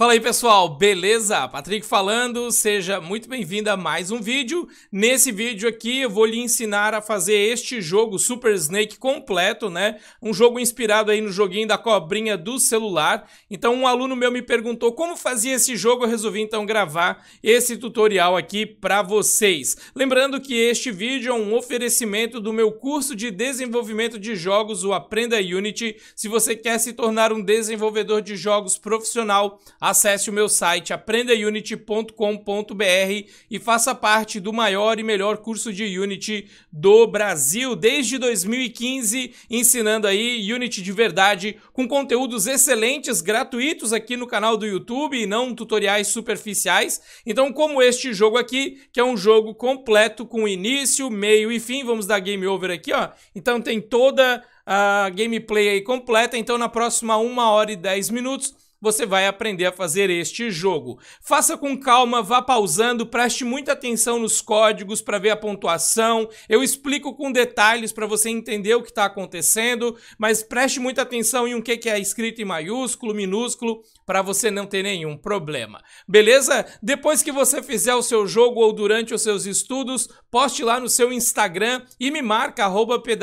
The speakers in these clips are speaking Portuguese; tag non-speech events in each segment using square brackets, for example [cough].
Fala aí pessoal, beleza? Patrick falando, seja muito bem-vindo a mais um vídeo. Nesse vídeo aqui eu vou lhe ensinar a fazer este jogo Super Snake completo, né? Um jogo inspirado aí no joguinho da cobrinha do celular. Então um aluno meu me perguntou como fazia esse jogo, eu resolvi então gravar esse tutorial aqui para vocês. Lembrando que este vídeo é um oferecimento do meu curso de desenvolvimento de jogos, o Aprenda Unity. Se você quer se tornar um desenvolvedor de jogos profissional, acesse o meu site aprendaunity.com.br e faça parte do maior e melhor curso de Unity do Brasil desde 2015, ensinando aí Unity de verdade com conteúdos excelentes gratuitos aqui no canal do YouTube e não tutoriais superficiais. Então, como este jogo aqui, que é um jogo completo com início, meio e fim, vamos dar game over aqui, ó. Então tem toda a gameplay aí completa. Então na próxima 1 hora e 10 minutos você vai aprender a fazer este jogo. Faça com calma, vá pausando, preste muita atenção nos códigos para ver a pontuação. Eu explico com detalhes para você entender o que está acontecendo, mas preste muita atenção em o que, que é escrito em maiúsculo, minúsculo, para você não ter nenhum problema. Beleza? Depois que você fizer o seu jogo ou durante os seus estudos, poste lá no seu Instagram e me marca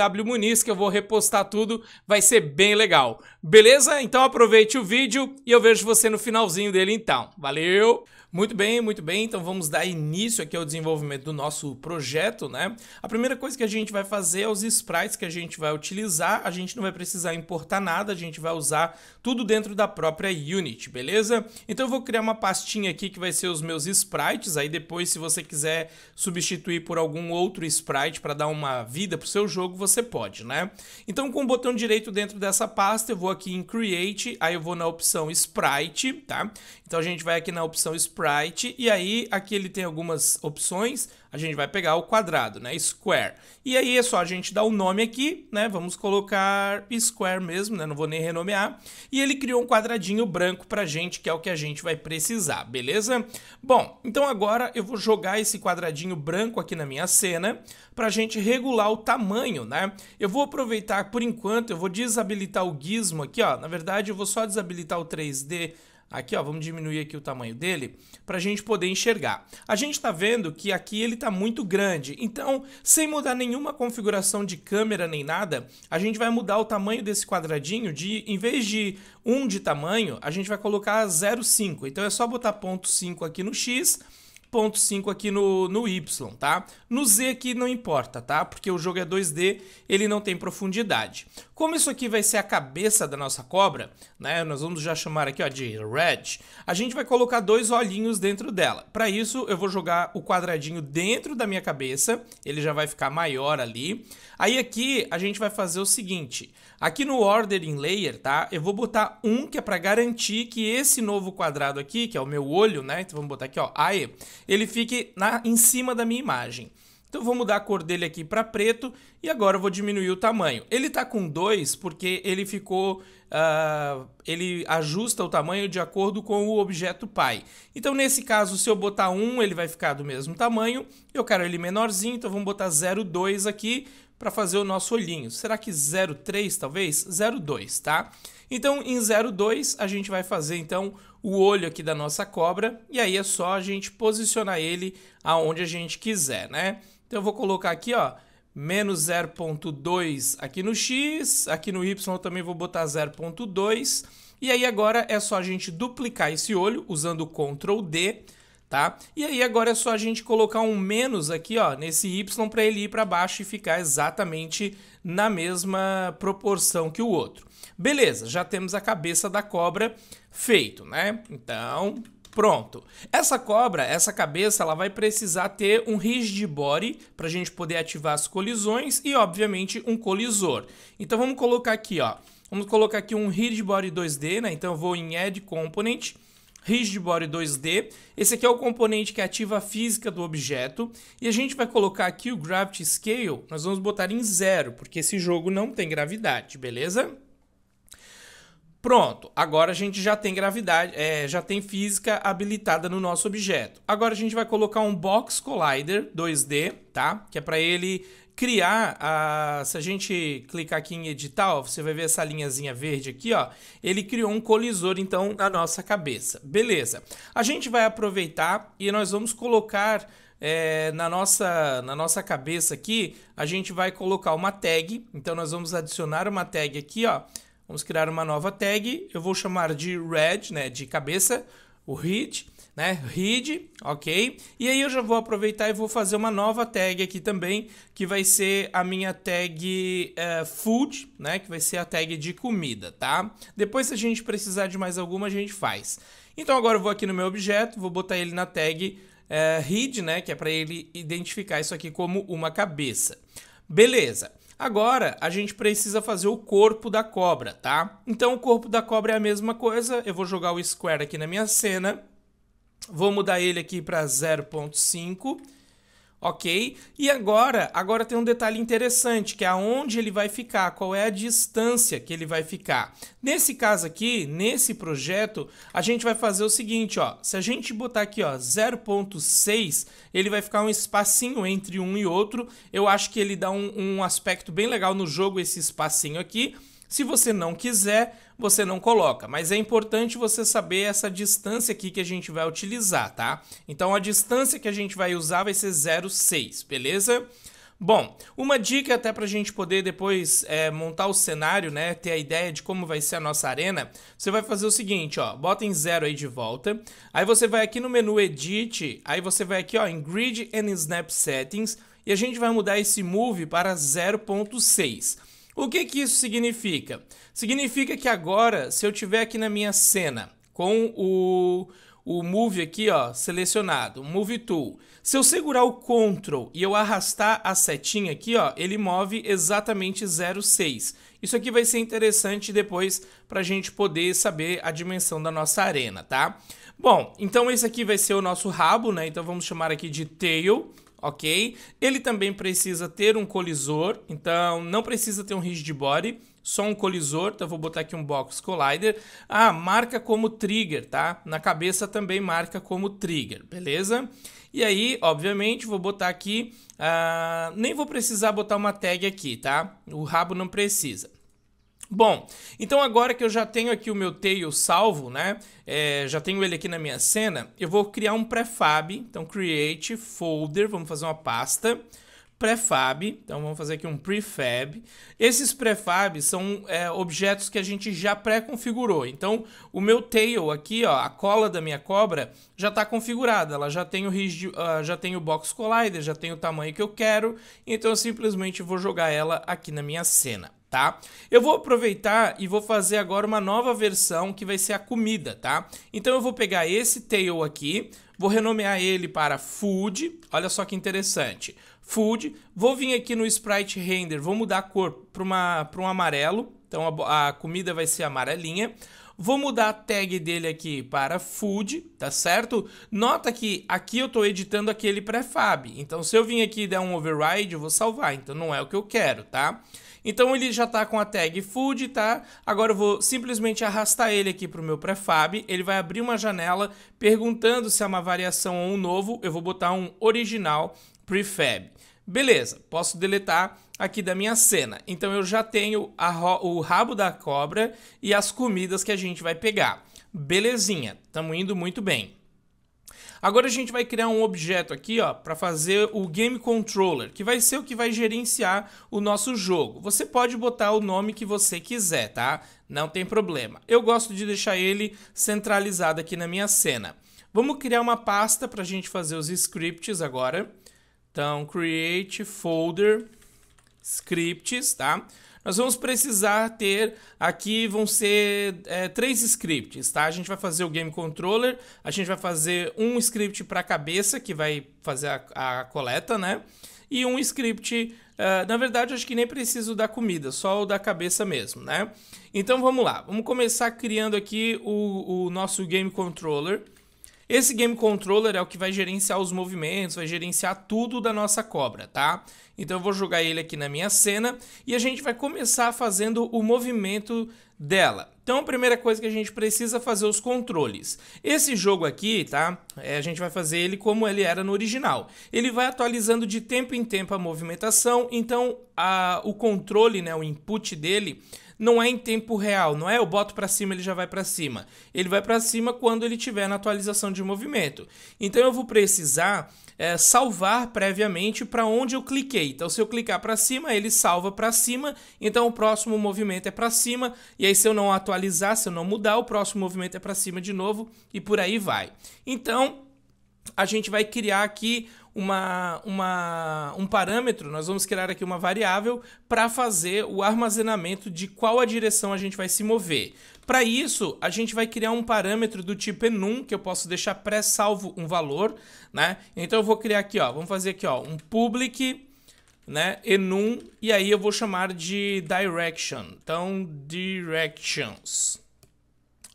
@pwmuniz que eu vou repostar tudo, vai ser bem legal. Beleza? Então aproveite o vídeo e eu vejo você no finalzinho dele então. Valeu! Muito bem, muito bem. Então vamos dar início aqui ao desenvolvimento do nosso projeto, né? A primeira coisa que a gente vai fazer é os sprites que a gente vai utilizar. A gente não vai precisar importar nada, a gente vai usar tudo dentro da própria Unity, beleza? Então eu vou criar uma pastinha aqui que vai ser os meus sprites. Aí depois, se você quiser substituir por algum outro sprite para dar uma vida para o seu jogo, você pode, né? Então com o botão direito dentro dessa pasta, eu vou aqui em Create, aí eu vou na opção Sprite, tá? Então a gente vai aqui na opção Sprite e aí aqui ele tem algumas opções. A gente vai pegar o quadrado, né? Square. E aí é só a gente dar o um nome aqui, né? Vamos colocar Square mesmo, né? Não vou nem renomear. E ele criou um quadradinho branco pra gente, que é o que a gente vai precisar, beleza? Bom, então agora eu vou jogar esse quadradinho branco aqui na minha cena pra gente regular o tamanho, né? Eu vou aproveitar por enquanto, eu vou desabilitar o gizmo aqui, ó. Na verdade, eu vou só desabilitar o 3D Aqui, ó, vamos diminuir aqui o tamanho dele para a gente poder enxergar. A gente está vendo que aqui ele está muito grande, então, sem mudar nenhuma configuração de câmera nem nada, a gente vai mudar o tamanho desse quadradinho de, em vez de 1 de tamanho, a gente vai colocar 0,5. Então é só botar ponto .5 aqui no X, ponto .5 aqui no, no Y, tá? No Z aqui não importa, tá? Porque o jogo é 2D, ele não tem profundidade. Como isso aqui vai ser a cabeça da nossa cobra, né? Nós vamos já chamar aqui ó, de red. A gente vai colocar dois olhinhos dentro dela. Para isso, eu vou jogar o quadradinho dentro da minha cabeça. Ele já vai ficar maior ali. Aí aqui, a gente vai fazer o seguinte. Aqui no Ordering Layer, tá? Eu vou botar um que é para garantir que esse novo quadrado aqui, que é o meu olho, né? Então vamos botar aqui, ó, eye, ele fique na, em cima da minha imagem. Então vou mudar a cor dele aqui para preto e agora eu vou diminuir o tamanho. Ele está com 2 porque ele ficou... Uh, ele ajusta o tamanho de acordo com o objeto pai. Então nesse caso, se eu botar 1, um, ele vai ficar do mesmo tamanho. Eu quero ele menorzinho, então vamos botar 0,2 aqui para fazer o nosso olhinho. Será que 0,3 talvez? 0,2, tá? Então em 0,2 a gente vai fazer então o olho aqui da nossa cobra e aí é só a gente posicionar ele aonde a gente quiser, né? Então eu vou colocar aqui, ó, menos 0.2 aqui no x, aqui no y eu também vou botar 0.2. E aí agora é só a gente duplicar esse olho usando o Ctrl D, tá? E aí agora é só a gente colocar um menos aqui, ó, nesse y para ele ir para baixo e ficar exatamente na mesma proporção que o outro. Beleza, já temos a cabeça da cobra feito, né? Então, Pronto. Essa cobra, essa cabeça, ela vai precisar ter um rigid body para a gente poder ativar as colisões e, obviamente, um colisor. Então vamos colocar aqui, ó. Vamos colocar aqui um rigid body 2D, né? Então eu vou em Add Component, rigid body 2D. Esse aqui é o componente que ativa a física do objeto e a gente vai colocar aqui o Gravity Scale. Nós vamos botar em zero, porque esse jogo não tem gravidade, beleza? Pronto, agora a gente já tem gravidade, é, já tem física habilitada no nosso objeto. Agora a gente vai colocar um Box Collider 2D, tá? Que é para ele criar, a... se a gente clicar aqui em editar, ó, você vai ver essa linhazinha verde aqui, ó. Ele criou um colisor, então, na nossa cabeça. Beleza. A gente vai aproveitar e nós vamos colocar... É, na, nossa, na nossa cabeça aqui, a gente vai colocar uma tag. Então, nós vamos adicionar uma tag aqui, ó. Vamos criar uma nova tag, eu vou chamar de red, né, de cabeça, o read, né, read, ok? E aí eu já vou aproveitar e vou fazer uma nova tag aqui também, que vai ser a minha tag uh, food, né, que vai ser a tag de comida, tá? Depois se a gente precisar de mais alguma, a gente faz. Então agora eu vou aqui no meu objeto, vou botar ele na tag uh, eh, read, né, que é para ele identificar isso aqui como uma cabeça. Beleza. Agora a gente precisa fazer o corpo da cobra, tá? Então o corpo da cobra é a mesma coisa, eu vou jogar o square aqui na minha cena, vou mudar ele aqui para 0.5 ok? E agora, agora tem um detalhe interessante, que é aonde ele vai ficar, qual é a distância que ele vai ficar. Nesse caso aqui, nesse projeto, a gente vai fazer o seguinte, ó, se a gente botar aqui, ó, 0.6, ele vai ficar um espacinho entre um e outro, eu acho que ele dá um, um aspecto bem legal no jogo esse espacinho aqui, se você não quiser, você não coloca. Mas é importante você saber essa distância aqui que a gente vai utilizar, tá? Então a distância que a gente vai usar vai ser 0,6, beleza? Bom, uma dica até para a gente poder depois é, montar o cenário, né, ter a ideia de como vai ser a nossa arena, você vai fazer o seguinte, ó, bota em zero aí de volta, aí você vai aqui no menu Edit, aí você vai aqui, ó, em Grid and Snap Settings, e a gente vai mudar esse Move para 0.6. O que que isso significa? Significa que agora, se eu tiver aqui na minha cena com o o Move aqui, ó, selecionado, Move Tool. Se eu segurar o Ctrl e eu arrastar a setinha aqui, ó, ele move exatamente 0,6. Isso aqui vai ser interessante depois para a gente poder saber a dimensão da nossa arena, tá? Bom, então esse aqui vai ser o nosso rabo, né? Então vamos chamar aqui de Tail ok? Ele também precisa ter um colisor, então não precisa ter um rigid body, só um colisor, então vou botar aqui um box collider. Ah, marca como trigger, tá? Na cabeça também marca como trigger, beleza? E aí, obviamente, vou botar aqui, ah, nem vou precisar botar uma tag aqui, tá? O rabo não precisa. Bom, então agora que eu já tenho aqui o meu tail salvo, né? É, já tenho ele aqui na minha cena, eu vou criar um prefab. Então, create folder, vamos fazer uma pasta prefab. Então vamos fazer aqui um prefab. Esses prefabs são é, objetos que a gente já pré-configurou. Então o meu tail aqui, ó, a cola da minha cobra já está configurada. Ela já tem o rigid, uh, ah, já tem o box collider, já tem o tamanho que eu quero. Então eu simplesmente vou jogar ela aqui na minha cena tá? Eu vou aproveitar e vou fazer agora uma nova versão que vai ser a comida, tá? Então eu vou pegar esse tail aqui, vou renomear ele para food, olha só que interessante. Food, vou vir aqui no Sprite Render, vou mudar a cor para um amarelo, então a, a comida vai ser amarelinha. Vou mudar a tag dele aqui para food, tá certo? Nota que aqui eu estou editando aquele pré-fab, então se eu vim aqui e der um override, eu vou salvar, então não é o que eu quero, Tá? Então ele já está com a tag food, tá? Agora eu vou simplesmente arrastar ele aqui para o meu prefab, ele vai abrir uma janela perguntando se é uma variação ou um novo, eu vou botar um original prefab. Beleza, posso deletar aqui da minha cena. Então eu já tenho o rabo da cobra e as comidas que a gente vai pegar. Belezinha, estamos indo muito bem. Agora a gente vai criar um objeto aqui, ó, para fazer o Game Controller, que vai ser o que vai gerenciar o nosso jogo. Você pode botar o nome que você quiser, tá? Não tem problema. Eu gosto de deixar ele centralizado aqui na minha cena. Vamos criar uma pasta para a gente fazer os scripts agora. Então, create folder scripts, tá? Nós vamos precisar ter aqui vão ser é, três scripts, tá? A gente vai fazer o game controller, a gente vai fazer um script para a cabeça que vai fazer a, a coleta, né? e um script. Uh, na verdade, acho que nem preciso da comida, só o da cabeça mesmo, né? Então vamos lá, vamos começar criando aqui o, o nosso game controller. Esse Game Controller é o que vai gerenciar os movimentos, vai gerenciar tudo da nossa cobra, tá? Então eu vou jogar ele aqui na minha cena e a gente vai começar fazendo o movimento dela. Então a primeira coisa que a gente precisa fazer os controles. Esse jogo aqui, tá? É, a gente vai fazer ele como ele era no original. Ele vai atualizando de tempo em tempo a movimentação, então a, o controle, né, o input dele não é em tempo real, não é eu boto para cima, ele já vai para cima. Ele vai para cima quando ele tiver na atualização de movimento. Então eu vou precisar é, salvar previamente para onde eu cliquei. Então se eu clicar para cima, ele salva para cima, então o próximo movimento é para cima, e aí se eu não atualizar, se eu não mudar, o próximo movimento é para cima de novo e por aí vai. Então, a gente vai criar aqui uma, uma, um parâmetro, nós vamos criar aqui uma variável para fazer o armazenamento de qual a direção a gente vai se mover. Para isso, a gente vai criar um parâmetro do tipo enum, que eu posso deixar pré-salvo um valor, né? Então eu vou criar aqui, ó, vamos fazer aqui, ó, um public né, enum, e aí eu vou chamar de direction. Então, directions.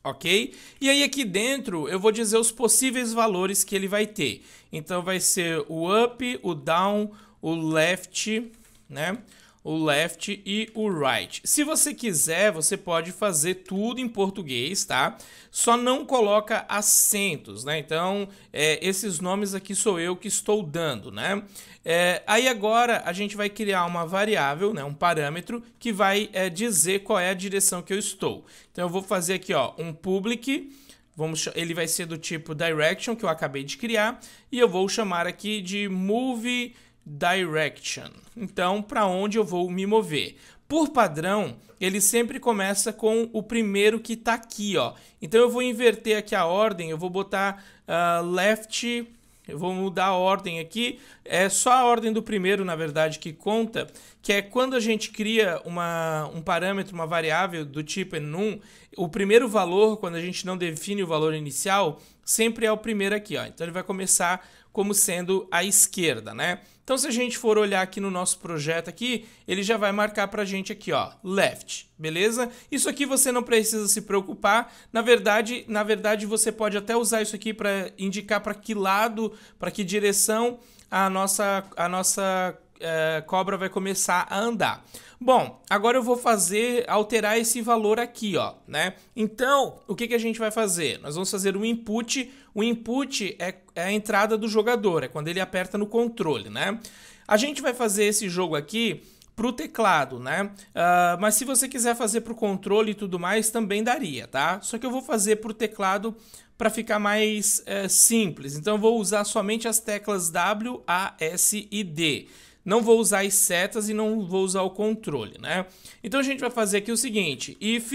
Ok? E aí aqui dentro eu vou dizer os possíveis valores que ele vai ter. Então vai ser o up, o down, o left, né? O left e o right. Se você quiser, você pode fazer tudo em português, tá? Só não coloca acentos, né? Então, é, esses nomes aqui sou eu que estou dando, né? É, aí agora a gente vai criar uma variável, né? Um parâmetro que vai é, dizer qual é a direção que eu estou. Então eu vou fazer aqui, ó, um public Vamos, ele vai ser do tipo direction, que eu acabei de criar, e eu vou chamar aqui de move direction. Então, para onde eu vou me mover? Por padrão, ele sempre começa com o primeiro que está aqui, ó. Então, eu vou inverter aqui a ordem, eu vou botar uh, left eu vou mudar a ordem aqui. É só a ordem do primeiro, na verdade, que conta, que é quando a gente cria uma, um parâmetro, uma variável do tipo enum, o primeiro valor, quando a gente não define o valor inicial, sempre é o primeiro aqui, ó. Então ele vai começar como sendo a esquerda, né? Então se a gente for olhar aqui no nosso projeto aqui, ele já vai marcar pra gente aqui, ó, left, beleza? Isso aqui você não precisa se preocupar. Na verdade, na verdade você pode até usar isso aqui para indicar para que lado, para que direção a nossa a nossa é, cobra vai começar a andar. Bom, agora eu vou fazer alterar esse valor aqui, ó, né? Então, o que, que a gente vai fazer? Nós vamos fazer um input. O input é, é a entrada do jogador, é quando ele aperta no controle, né? A gente vai fazer esse jogo aqui para o teclado, né? Uh, mas se você quiser fazer para o controle e tudo mais, também daria, tá? Só que eu vou fazer para o teclado para ficar mais é, simples. Então, eu vou usar somente as teclas W, A, S e D não vou usar as setas e não vou usar o controle, né? Então a gente vai fazer aqui o seguinte, if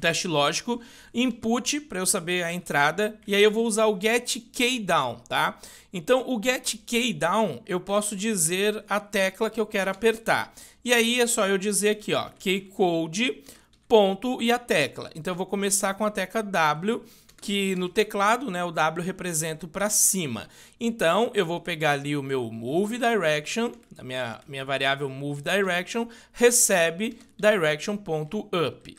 teste lógico, input para eu saber a entrada, e aí eu vou usar o get key down, tá? Então o get key down eu posso dizer a tecla que eu quero apertar. E aí é só eu dizer aqui, ó, key code ponto e a tecla. Então eu vou começar com a tecla W que no teclado, né, o W representa para cima. Então, eu vou pegar ali o meu move direction, a minha, minha variável move direction, recebe direction.up.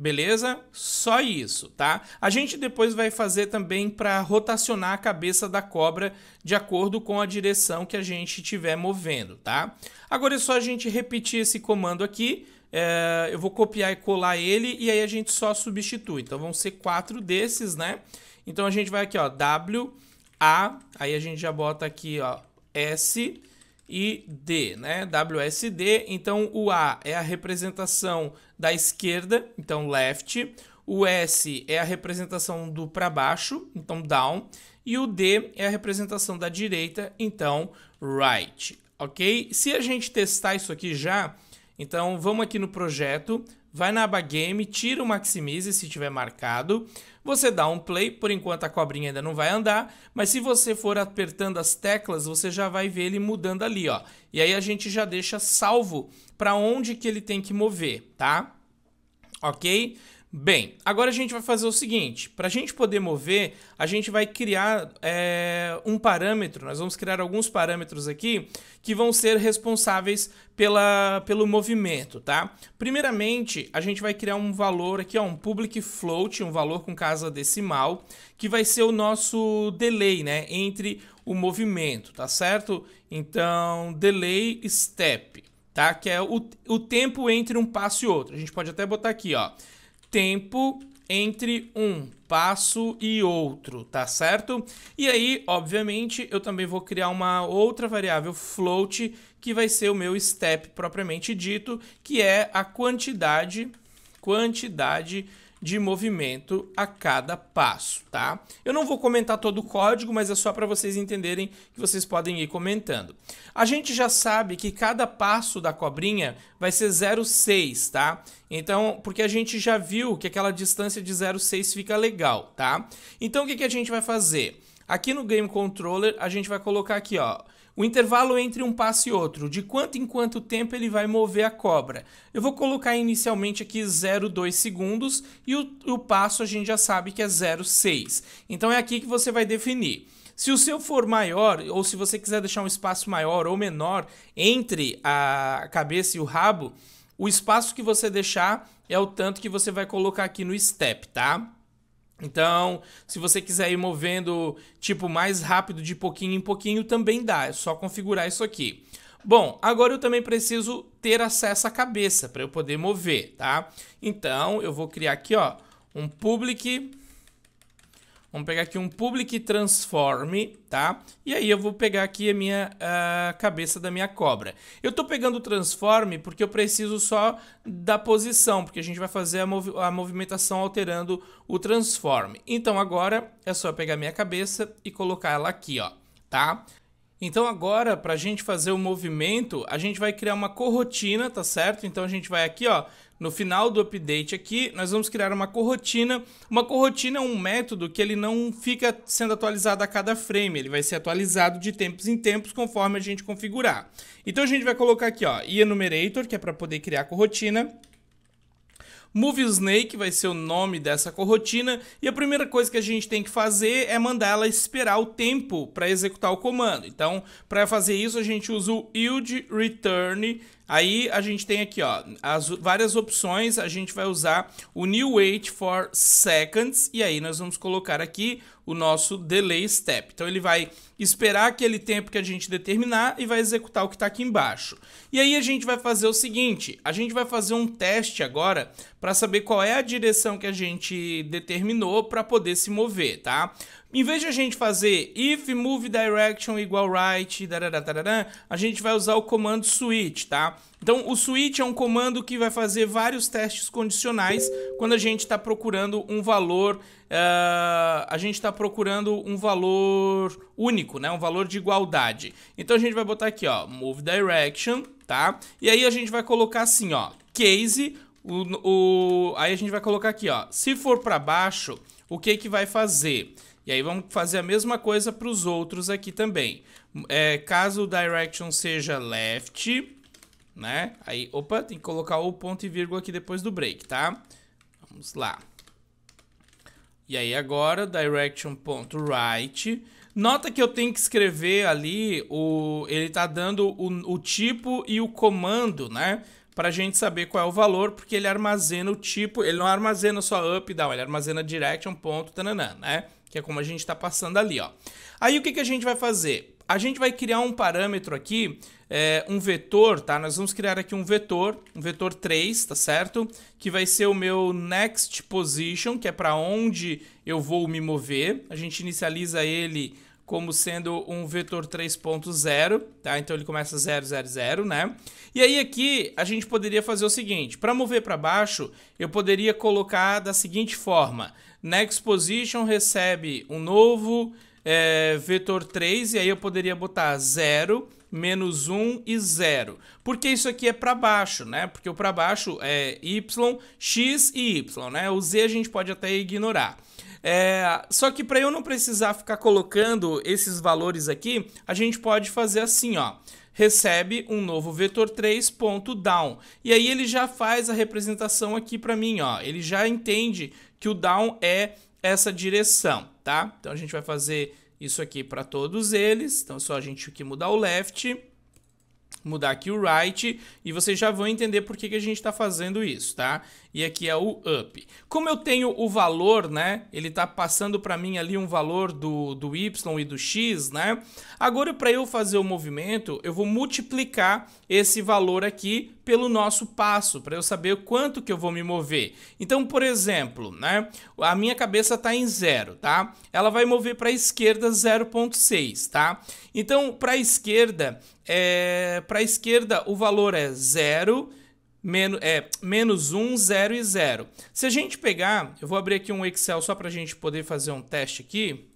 Beleza? Só isso, tá? A gente depois vai fazer também para rotacionar a cabeça da cobra de acordo com a direção que a gente estiver movendo, tá? Agora é só a gente repetir esse comando aqui, é, eu vou copiar e colar ele e aí a gente só substitui. Então vão ser quatro desses, né? Então a gente vai aqui, ó, W, A, aí a gente já bota aqui, ó, S e D, né? D Então o A é a representação da esquerda, então left. O S é a representação do para baixo, então down. E o D é a representação da direita, então right. Ok? Se a gente testar isso aqui já, então vamos aqui no projeto, vai na aba game, tira o maximize se tiver marcado, você dá um play, por enquanto a cobrinha ainda não vai andar, mas se você for apertando as teclas, você já vai ver ele mudando ali, ó. E aí a gente já deixa salvo para onde que ele tem que mover, tá? OK? Bem, agora a gente vai fazer o seguinte: para a gente poder mover, a gente vai criar é, um parâmetro. Nós vamos criar alguns parâmetros aqui que vão ser responsáveis pela, pelo movimento, tá? Primeiramente, a gente vai criar um valor aqui, ó, um public float, um valor com casa decimal, que vai ser o nosso delay, né? Entre o movimento, tá certo? Então, delay step, tá? Que é o, o tempo entre um passo e outro. A gente pode até botar aqui, ó tempo entre um passo e outro, tá certo? E aí, obviamente, eu também vou criar uma outra variável float, que vai ser o meu step propriamente dito, que é a quantidade, quantidade de movimento a cada passo, tá? Eu não vou comentar todo o código, mas é só para vocês entenderem que vocês podem ir comentando. A gente já sabe que cada passo da cobrinha vai ser 0,6, tá? Então, porque a gente já viu que aquela distância de 0,6 fica legal, tá? Então, o que, que a gente vai fazer? Aqui no Game Controller, a gente vai colocar aqui, ó, o intervalo entre um passo e outro, de quanto em quanto tempo ele vai mover a cobra. Eu vou colocar inicialmente aqui 0,2 segundos e o, o passo a gente já sabe que é 0,6. Então é aqui que você vai definir. Se o seu for maior, ou se você quiser deixar um espaço maior ou menor entre a cabeça e o rabo, o espaço que você deixar é o tanto que você vai colocar aqui no step, tá? Então, se você quiser ir movendo, tipo, mais rápido de pouquinho em pouquinho, também dá. É só configurar isso aqui. Bom, agora eu também preciso ter acesso à cabeça para eu poder mover, tá? Então, eu vou criar aqui, ó, um public Vamos pegar aqui um public transform, tá? E aí eu vou pegar aqui a minha cabeça da minha cobra. Eu tô pegando o transform porque eu preciso só da posição, porque a gente vai fazer a, mov a movimentação alterando o transform. Então agora é só pegar minha cabeça e colocar ela aqui, ó, tá? Então agora, para a gente fazer o movimento, a gente vai criar uma corrotina, tá certo? Então a gente vai aqui, ó, no final do update aqui, nós vamos criar uma corrotina. Uma corrotina é um método que ele não fica sendo atualizado a cada frame, ele vai ser atualizado de tempos em tempos conforme a gente configurar. Então a gente vai colocar aqui, ó, enumerator, que é para poder criar a corrotina. Move Snake vai ser o nome dessa corrotina e a primeira coisa que a gente tem que fazer é mandar ela esperar o tempo para executar o comando. Então, para fazer isso, a gente usa o yield return Aí a gente tem aqui, ó, as várias opções, a gente vai usar o new wait for seconds e aí nós vamos colocar aqui o nosso delay step. Então ele vai esperar aquele tempo que a gente determinar e vai executar o que está aqui embaixo. E aí a gente vai fazer o seguinte, a gente vai fazer um teste agora para saber qual é a direção que a gente determinou para poder se mover, tá? Em vez de a gente fazer if move direction igual right, darará, darará, a gente vai usar o comando switch, tá? Então o switch é um comando que vai fazer vários testes condicionais quando a gente está procurando um valor, uh, a gente está procurando um valor único, né? Um valor de igualdade. Então a gente vai botar aqui, ó, move direction, tá? E aí a gente vai colocar assim, ó, case, o, o aí a gente vai colocar aqui, ó, se for para baixo, o que que vai fazer? E aí vamos fazer a mesma coisa para os outros aqui também. É, caso o direction seja left, né? Aí, opa, tem que colocar o ponto e vírgula aqui depois do break, tá? Vamos lá. E aí agora, direction.right. Nota que eu tenho que escrever ali, o, ele tá dando o, o tipo e o comando, né? Pra gente saber qual é o valor, porque ele armazena o tipo, ele não armazena só up e down, ele armazena direction, ponto, né? que é como a gente está passando ali, ó. Aí o que, que a gente vai fazer? A gente vai criar um parâmetro aqui, é, um vetor, tá? Nós vamos criar aqui um vetor, um vetor 3, tá certo? Que vai ser o meu next position, que é para onde eu vou me mover. A gente inicializa ele como sendo um vetor 3.0, tá? Então ele começa 0, 0, 0, né? E aí aqui a gente poderia fazer o seguinte, para mover para baixo, eu poderia colocar da seguinte forma, next position recebe um novo é, vetor 3 e aí eu poderia botar 0, menos 1 e 0. Porque isso aqui é para baixo, né? Porque o para baixo é y, x e y, né? O z a gente pode até ignorar. É, só que para eu não precisar ficar colocando esses valores aqui, a gente pode fazer assim, ó recebe um novo vetor 3.down. E aí ele já faz a representação aqui para mim, ó. Ele já entende que o down é essa direção, tá? Então a gente vai fazer isso aqui para todos eles. Então é só a gente aqui mudar o left, mudar aqui o right e vocês já vão entender por que, que a gente está fazendo isso, tá? e aqui é o up. Como eu tenho o valor, né? Ele tá passando para mim ali um valor do, do y e do x, né? Agora para eu fazer o movimento, eu vou multiplicar esse valor aqui pelo nosso passo, para eu saber quanto que eu vou me mover. Então, por exemplo, né? A minha cabeça está em zero, tá? Ela vai mover para a esquerda 0.6, tá? Então, para a esquerda, é... para a esquerda o valor é zero menos, é, menos 1, 0 e 0. Se a gente pegar, eu vou abrir aqui um Excel só para a gente poder fazer um teste aqui,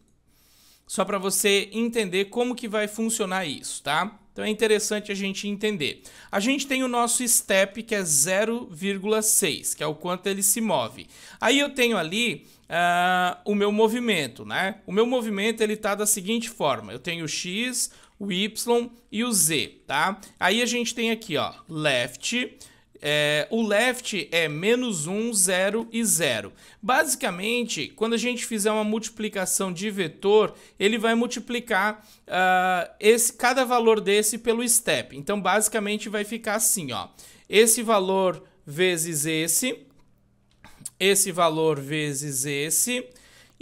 só para você entender como que vai funcionar isso, tá? Então é interessante a gente entender. A gente tem o nosso step que é 0,6, que é o quanto ele se move. Aí eu tenho ali uh, o meu movimento, né? O meu movimento ele tá da seguinte forma: eu tenho o x, o y e o z, tá? Aí a gente tem aqui, ó, left é, o left é menos 1, 0 e 0. Basicamente, quando a gente fizer uma multiplicação de vetor, ele vai multiplicar uh, esse, cada valor desse pelo step. Então, basicamente, vai ficar assim, ó. Esse valor vezes esse, esse valor vezes esse,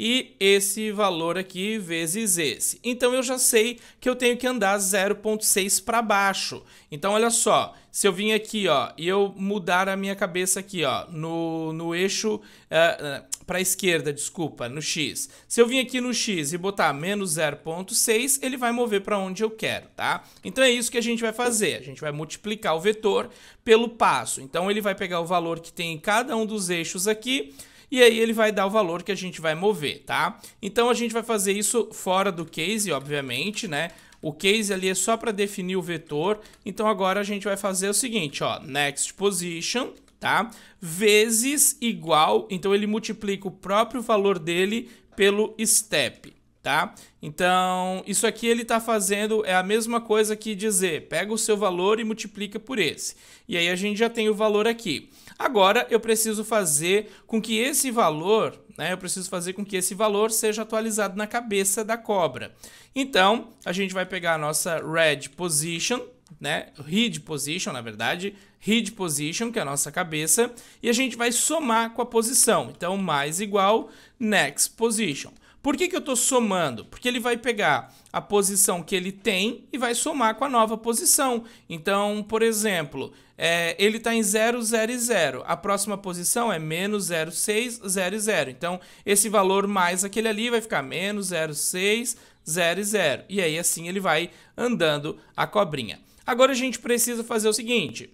e esse valor aqui vezes esse. Então eu já sei que eu tenho que andar 0.6 para baixo. Então olha só, se eu vim aqui ó, e eu mudar a minha cabeça aqui ó, no, no eixo uh, eh, eh, para a esquerda, desculpa, no X. Se eu vim aqui no X e botar menos 0.6, ele vai mover para onde eu quero, tá? Então é isso que a gente vai fazer, a gente vai multiplicar o vetor pelo passo. Então ele vai pegar o valor que tem em cada um dos eixos aqui, e aí ele vai dar o valor que a gente vai mover, tá? Então a gente vai fazer isso fora do case, obviamente, né? O case ali é só para definir o vetor. Então agora a gente vai fazer o seguinte, ó, next position, tá? Vezes igual, então ele multiplica o próprio valor dele pelo step tá? Então, isso aqui ele está fazendo é a mesma coisa que dizer, pega o seu valor e multiplica por esse. E aí a gente já tem o valor aqui. Agora eu preciso fazer com que esse valor, né, eu preciso fazer com que esse valor seja atualizado na cabeça da cobra. Então, a gente vai pegar a nossa red position, né, read position, na verdade, read position, que é a nossa cabeça, e a gente vai somar com a posição. Então, mais igual next position. Por que, que eu estou somando? Porque ele vai pegar a posição que ele tem e vai somar com a nova posição. Então, por exemplo, é, ele está em 0, 0 e 0. A próxima posição é menos 0, 6, 0 e 0. Então, esse valor mais aquele ali vai ficar menos 0, 6, 0 e 0. E aí, assim, ele vai andando a cobrinha. Agora, a gente precisa fazer o seguinte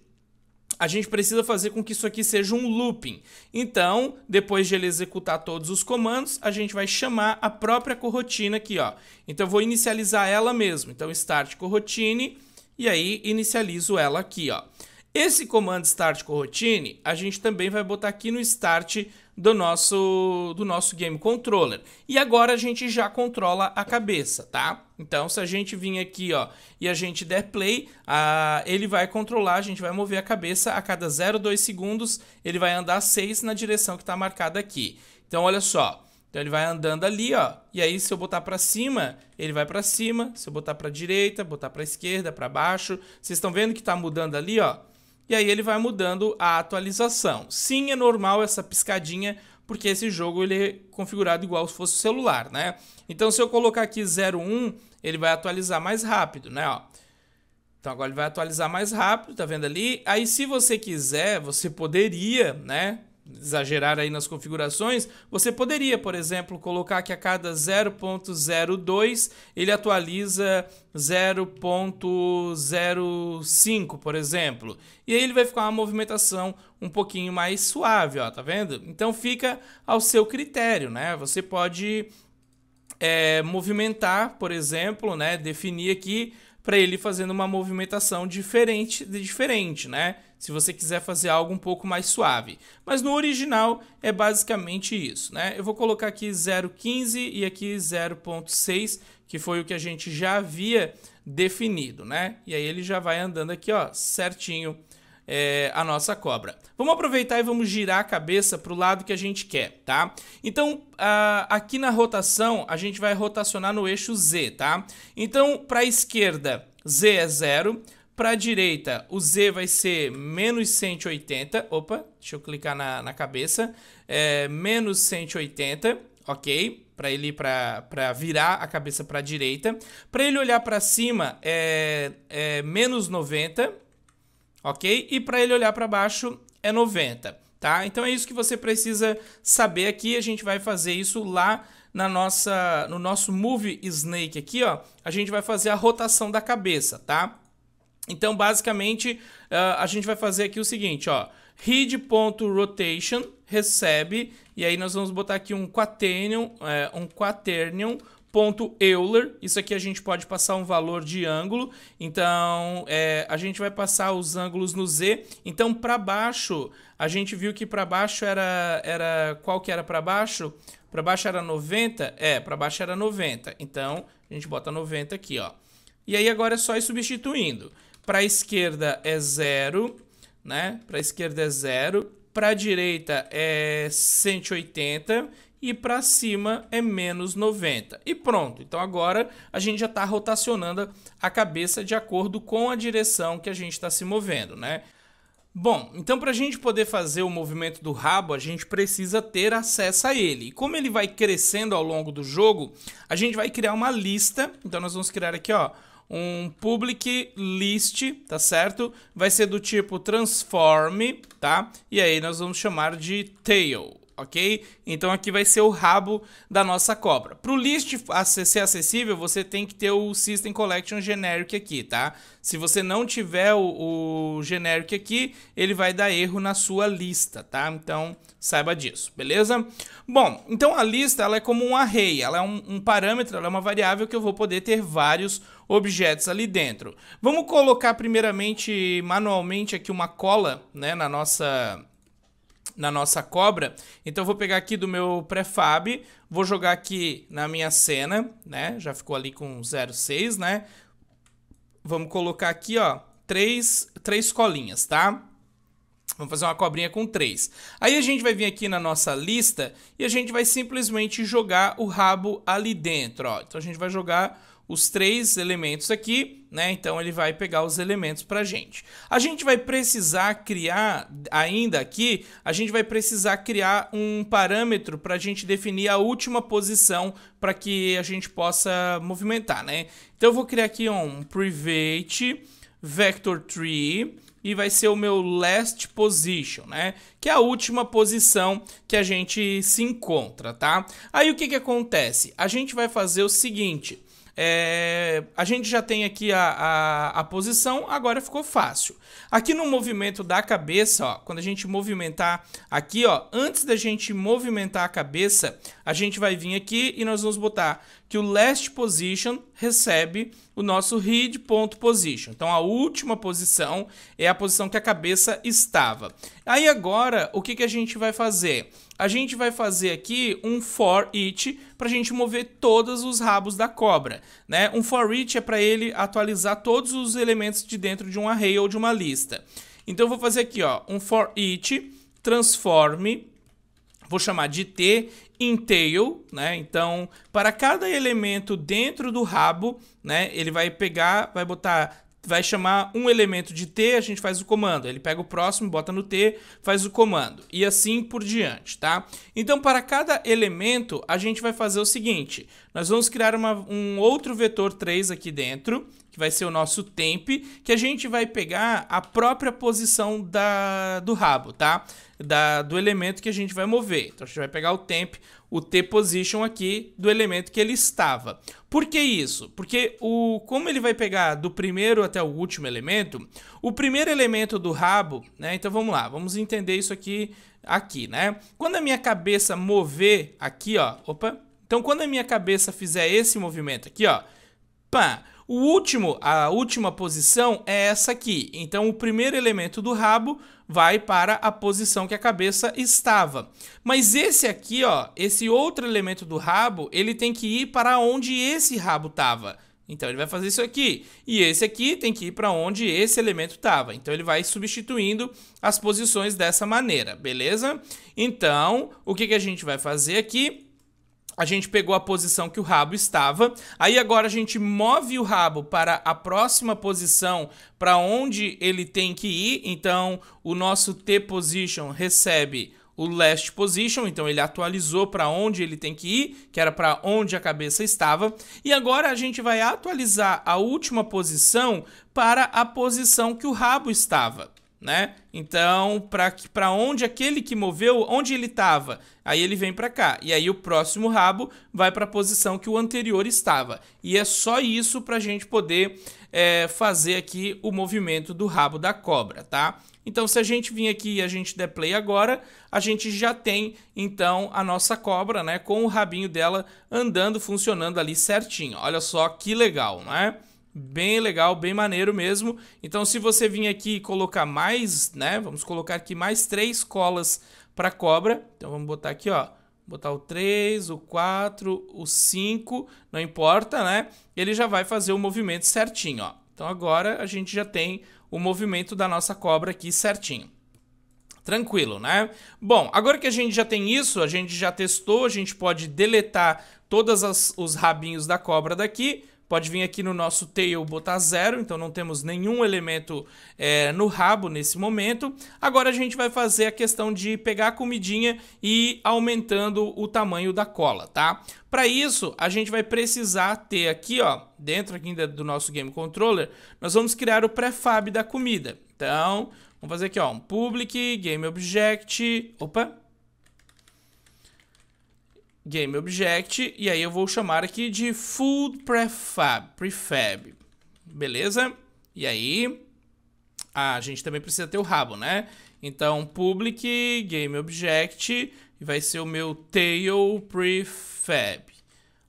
a gente precisa fazer com que isso aqui seja um looping. Então, depois de ele executar todos os comandos, a gente vai chamar a própria corrotina aqui, ó. Então, eu vou inicializar ela mesmo. Então, start corrotine e aí inicializo ela aqui, ó. Esse comando start corrotine, a gente também vai botar aqui no start do nosso do nosso game controller. E agora a gente já controla a cabeça, tá? Então, se a gente vir aqui ó, e a gente der play, a, ele vai controlar, a gente vai mover a cabeça a cada 0,2 segundos, ele vai andar 6 na direção que está marcada aqui. Então, olha só. Então ele vai andando ali, ó. E aí se eu botar para cima, ele vai para cima. Se eu botar para direita, botar para esquerda, para baixo, vocês estão vendo que está mudando ali, ó. E aí ele vai mudando a atualização. Sim, é normal essa piscadinha, porque esse jogo ele é configurado igual se fosse o celular, né? Então se eu colocar aqui 01, ele vai atualizar mais rápido, né, Ó, Então agora ele vai atualizar mais rápido, tá vendo ali? Aí se você quiser, você poderia, né, exagerar aí nas configurações, você poderia, por exemplo, colocar que a cada 0.02 ele atualiza 0.05, por exemplo. E aí ele vai ficar uma movimentação um pouquinho mais suave, ó, tá vendo? Então fica ao seu critério, né? Você pode é, movimentar, por exemplo, né? Definir aqui para ele fazendo uma movimentação diferente, diferente, né? se você quiser fazer algo um pouco mais suave. Mas no original é basicamente isso, né? Eu vou colocar aqui 0,15 e aqui 0,6, que foi o que a gente já havia definido, né? E aí ele já vai andando aqui, ó, certinho é, a nossa cobra. Vamos aproveitar e vamos girar a cabeça para o lado que a gente quer, tá? Então, aqui na rotação, a gente vai rotacionar no eixo Z, tá? Então, para a esquerda, Z é zero para a direita, o Z vai ser menos 180. Opa, deixa eu clicar na, na cabeça. É, menos 180, ok? Para ele para virar a cabeça para a direita. Para ele olhar para cima, é, é menos 90, ok? E para ele olhar para baixo, é 90, tá? Então é isso que você precisa saber aqui. A gente vai fazer isso lá na nossa, no nosso Move Snake aqui, ó. A gente vai fazer a rotação da cabeça, tá? Então, basicamente, ah, a gente vai fazer aqui o seguinte, ó. Read.rotation recebe, e aí nós vamos botar aqui um quaternion, eh, um quaternion ponto Euler, isso aqui a gente pode passar um valor de ângulo, então é, a gente vai passar os ângulos no Z, então para baixo, a gente viu que para baixo era, era, qual que era para baixo? Para baixo era 90? É, para baixo era 90, então a gente bota 90 aqui, ó. E aí agora é só ir substituindo. Para a esquerda é zero, né? Para a esquerda é zero. Para a direita é 180 e para cima é menos 90. E pronto. Então agora a gente já está rotacionando a cabeça de acordo com a direção que a gente está se movendo, né? Bom, então para a gente poder fazer o movimento do rabo, a gente precisa ter acesso a ele. E como ele vai crescendo ao longo do jogo, a gente vai criar uma lista. Então nós vamos criar aqui, ó, um public list, tá certo? Vai ser do tipo transform, tá? E aí nós vamos chamar de tail, ok? Então aqui vai ser o rabo da nossa cobra. Para o list ser acessível, você tem que ter o System Collection Generic aqui, tá? Se você não tiver o, o Generic aqui, ele vai dar erro na sua lista, tá? Então saiba disso, beleza? Bom, então a lista ela é como um array, ela é um, um parâmetro, ela é uma variável que eu vou poder ter vários objetos ali dentro. Vamos colocar primeiramente manualmente aqui uma cola, né, na nossa na nossa cobra. Então eu vou pegar aqui do meu prefab, vou jogar aqui na minha cena, né? Já ficou ali com 06, né? Vamos colocar aqui, ó, três, três colinhas, tá? Vamos fazer uma cobrinha com três. Aí a gente vai vir aqui na nossa lista e a gente vai simplesmente jogar o rabo ali dentro, ó. Então a gente vai jogar os três elementos aqui, né? Então ele vai pegar os elementos para gente. A gente vai precisar criar ainda aqui, a gente vai precisar criar um parâmetro para a gente definir a última posição para que a gente possa movimentar, né? Então eu vou criar aqui um private vector tree e vai ser o meu last position, né? Que é a última posição que a gente se encontra, tá? Aí o que que acontece? A gente vai fazer o seguinte, é, a gente já tem aqui a, a, a, posição, agora ficou fácil. Aqui no movimento da cabeça, ó, quando a gente movimentar aqui, ó, antes da gente movimentar a cabeça, a gente vai vir aqui e nós vamos botar que o last position recebe o nosso read.position. Então a última posição é a posição que a cabeça estava. Aí agora, o que, que a gente vai fazer? A gente vai fazer aqui um for each para a gente mover todos os rabos da cobra. Né? Um for each é para ele atualizar todos os elementos de dentro de um array ou de uma lista. Então eu vou fazer aqui ó, um for each, transforme vou chamar de T entail, né? Então, para cada elemento dentro do rabo, né, ele vai pegar, vai botar vai chamar um elemento de T, a gente faz o comando. Ele pega o próximo, bota no T, faz o comando. E assim por diante, tá? Então, para cada elemento, a gente vai fazer o seguinte. Nós vamos criar uma, um outro vetor 3 aqui dentro, que vai ser o nosso temp, que a gente vai pegar a própria posição da, do rabo, tá? Da, do elemento que a gente vai mover. Então a gente vai pegar o temp, o T position aqui do elemento que ele estava. Por que isso? Porque o, como ele vai pegar do primeiro até o último elemento, o primeiro elemento do rabo, né? Então vamos lá, vamos entender isso aqui, aqui, né? Quando a minha cabeça mover aqui, ó, opa. Então quando a minha cabeça fizer esse movimento aqui, ó, pá, o último, a última posição é essa aqui. Então o primeiro elemento do rabo vai para a posição que a cabeça estava. Mas esse aqui, ó, esse outro elemento do rabo, ele tem que ir para onde esse rabo estava. Então ele vai fazer isso aqui. E esse aqui tem que ir para onde esse elemento estava. Então ele vai substituindo as posições dessa maneira, beleza? Então, o que, que a gente vai fazer aqui? a gente pegou a posição que o rabo estava. Aí agora a gente move o rabo para a próxima posição para onde ele tem que ir. Então o nosso T position recebe o last position, então ele atualizou para onde ele tem que ir, que era para onde a cabeça estava. E agora a gente vai atualizar a última posição para a posição que o rabo estava né? Então, para onde aquele que moveu, onde ele estava, aí ele vem para cá. E aí o próximo rabo vai para a posição que o anterior estava. E é só isso para a gente poder é, fazer aqui o movimento do rabo da cobra, tá? Então, se a gente vir aqui e a gente der play agora, a gente já tem, então, a nossa cobra, né? Com o rabinho dela andando, funcionando ali certinho. Olha só que legal, né? bem legal, bem maneiro mesmo. Então, se você vir aqui e colocar mais, né? Vamos colocar aqui mais três colas para cobra. Então, vamos botar aqui, ó. Botar o 3, o 4, o 5, não importa, né? Ele já vai fazer o movimento certinho, ó. Então, agora a gente já tem o movimento da nossa cobra aqui certinho. Tranquilo, né? Bom, agora que a gente já tem isso, a gente já testou, a gente pode deletar todos os rabinhos da cobra daqui, Pode vir aqui no nosso tail botar zero, então não temos nenhum elemento é, no rabo nesse momento. Agora a gente vai fazer a questão de pegar a comidinha e ir aumentando o tamanho da cola, tá? Para isso, a gente vai precisar ter aqui, ó, dentro aqui do nosso Game Controller, nós vamos criar o prefab da comida. Então, vamos fazer aqui, ó, um public, game object, opa, GameObject, e aí eu vou chamar aqui de Food Prefab, prefab beleza? E aí, a gente também precisa ter o rabo, né? Então, public GameObject, e vai ser o meu tail prefab.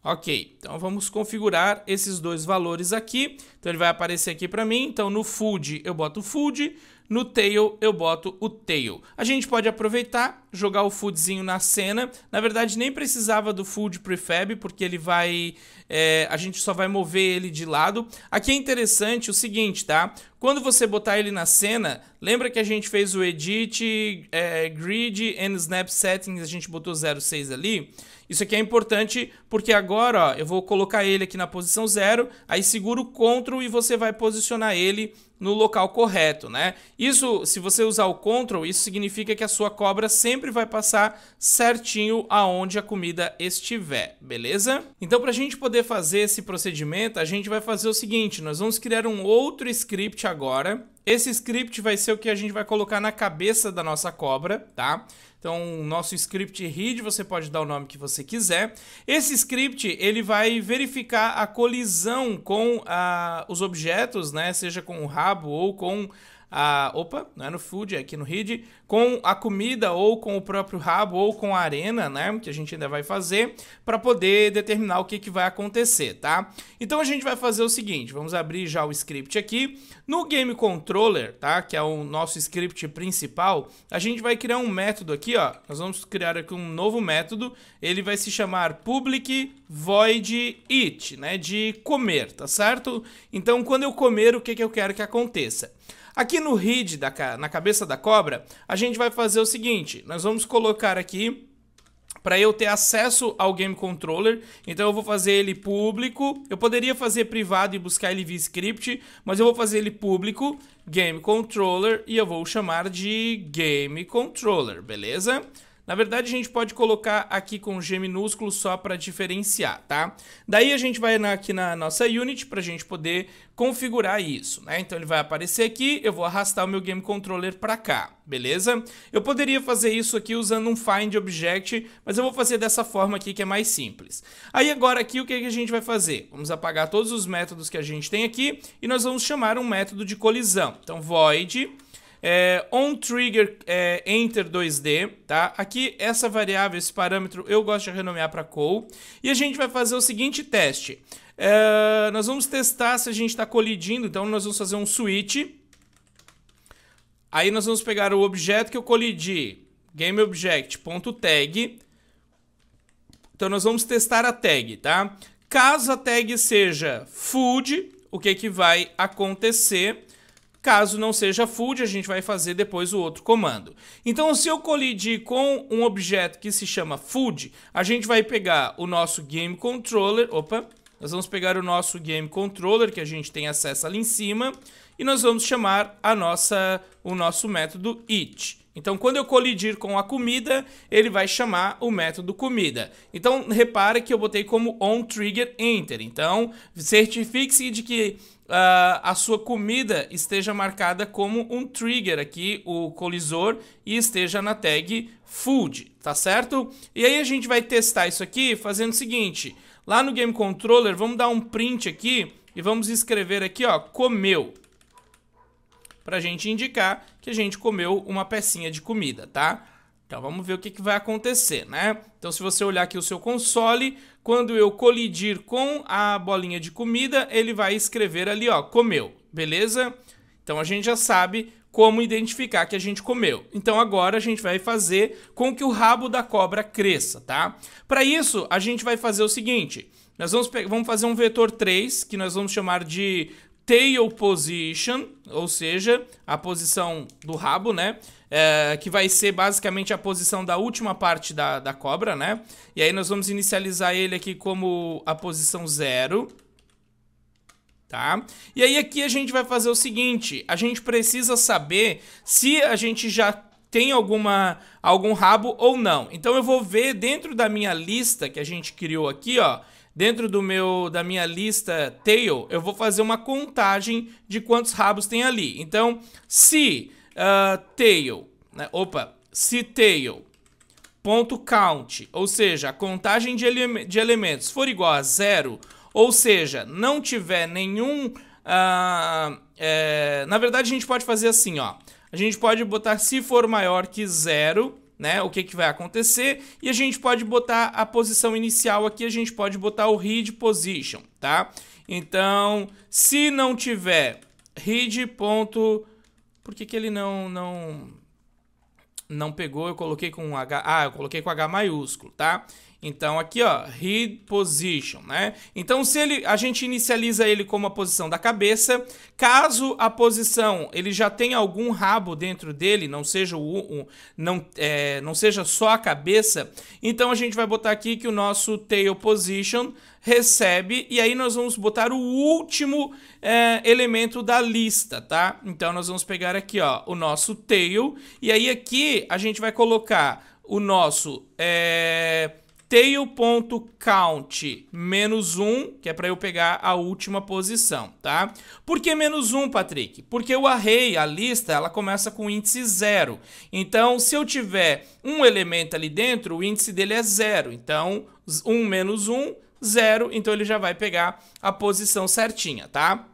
Ok, então vamos configurar esses dois valores aqui. Então ele vai aparecer aqui para mim. Então no food eu boto o food, no tail eu boto o tail. A gente pode aproveitar jogar o foodzinho na cena. Na verdade, nem precisava do food prefab, porque ele vai... É, a gente só vai mover ele de lado. Aqui é interessante o seguinte, tá? Quando você botar ele na cena, lembra que a gente fez o edit, é, grid and snap settings, a gente botou 06 ali? Isso aqui é importante porque agora ó, eu vou colocar ele aqui na posição 0, aí seguro o CTRL e você vai posicionar ele no local correto, né? Isso, se você usar o CTRL, isso significa que a sua cobra sempre sempre vai passar certinho aonde a comida estiver, beleza? Então para a gente poder fazer esse procedimento, a gente vai fazer o seguinte, nós vamos criar um outro script agora, esse script vai ser o que a gente vai colocar na cabeça da nossa cobra, tá? Então, nosso script read, você pode dar o nome que você quiser. Esse script, ele vai verificar a colisão com ah, os objetos, né? Seja com o rabo ou com a. Opa, não é no Food, é aqui no RID, com a comida ou com o próprio rabo ou com a arena, né? Que a gente ainda vai fazer, para poder determinar o que, que vai acontecer, tá? Então a gente vai fazer o seguinte: vamos abrir já o script aqui. No Game Controller, tá? Que é o nosso script principal, a gente vai criar um método aqui, ó. Nós vamos criar aqui um novo método. Ele vai se chamar public void eat, né? De comer, tá certo? Então, quando eu comer, o que, que eu quero que aconteça? Aqui no rid, da, na cabeça da cobra, a gente vai fazer o seguinte, nós vamos colocar aqui para eu ter acesso ao Game Controller, então eu vou fazer ele público, eu poderia fazer privado e buscar ele via script, mas eu vou fazer ele público, Game Controller, e eu vou chamar de Game Controller, Beleza? Na verdade, a gente pode colocar aqui com G minúsculo só para diferenciar, tá? Daí a gente vai na, aqui na nossa unit para a gente poder configurar isso, né? Então ele vai aparecer aqui, eu vou arrastar o meu game controller para cá, beleza? Eu poderia fazer isso aqui usando um find object, mas eu vou fazer dessa forma aqui que é mais simples. Aí agora aqui o que, é que a gente vai fazer? Vamos apagar todos os métodos que a gente tem aqui e nós vamos chamar um método de colisão. Então void é, on trigger é, enter 2D, tá? Aqui essa variável, esse parâmetro, eu gosto de renomear para call. E a gente vai fazer o seguinte teste. É, nós vamos testar se a gente está colidindo, então nós vamos fazer um switch. Aí nós vamos pegar o objeto que eu colidi, gameObject.tag. Então nós vamos testar a tag, tá? Caso a tag seja food, o que, que vai acontecer? Caso não seja food, a gente vai fazer depois o outro comando. Então, se eu colidir com um objeto que se chama food, a gente vai pegar o nosso game controller, opa, nós vamos pegar o nosso game controller que a gente tem acesso ali em cima e nós vamos chamar a nossa, o nosso método it. Então, quando eu colidir com a comida, ele vai chamar o método comida. Então, repare que eu botei como on trigger enter. Então, certifique-se de que Uh, a sua comida esteja marcada como um trigger aqui, o colisor, e esteja na tag food, tá certo? E aí a gente vai testar isso aqui fazendo o seguinte, lá no game controller, vamos dar um print aqui e vamos escrever aqui, ó, comeu, pra gente indicar que a gente comeu uma pecinha de comida, tá? Então vamos ver o que, que vai acontecer, né? Então se você olhar aqui o seu console, quando eu colidir com a bolinha de comida, ele vai escrever ali, ó, comeu, beleza? Então a gente já sabe como identificar que a gente comeu. Então agora a gente vai fazer com que o rabo da cobra cresça, tá? Para isso, a gente vai fazer o seguinte, nós vamos, vamos fazer um vetor 3, que nós vamos chamar de tail position, ou seja, a posição do rabo, né? é, que vai ser basicamente a posição da última parte da, da cobra, né? E aí nós vamos inicializar ele aqui como a posição 0 tá? E aí aqui a gente vai fazer o seguinte, a gente precisa saber se a gente já tem alguma algum rabo ou não. Então eu vou ver dentro da minha lista que a gente criou aqui, ó, dentro do meu da minha lista tail, eu vou fazer uma contagem de quantos rabos tem ali. Então, se uh, tail, né? opa, se tail ponto count, ou seja, a contagem de, ele de elementos for igual a zero, ou seja, não tiver nenhum... Uh, é, na verdade, a gente pode fazer assim, ó. A gente pode botar se for maior que zero, né? O que, que vai acontecer. E a gente pode botar a posição inicial aqui, a gente pode botar o read position, tá? Então, se não tiver ponto por que, que ele não, não não pegou? Eu coloquei com H, ah, eu coloquei com H maiúsculo, tá? Então aqui, ó, read position, né? Então se ele, a gente inicializa ele como a posição da cabeça, caso a posição ele já tenha algum rabo dentro dele, não seja o, o não, é, não seja só a cabeça, então a gente vai botar aqui que o nosso tail position recebe, e aí nós vamos botar o último é, elemento da lista, tá? Então nós vamos pegar aqui, ó, o nosso tail, e aí aqui a gente vai colocar o nosso é, eh, tail.count menos 1, que é para eu pegar a última posição, tá? Por que menos 1, Patrick? Porque o array, a lista, ela começa com índice 0. Então, se eu tiver um elemento ali dentro, o índice dele é 0. Então, 1 menos 1 zero, então ele já vai pegar a posição certinha, tá?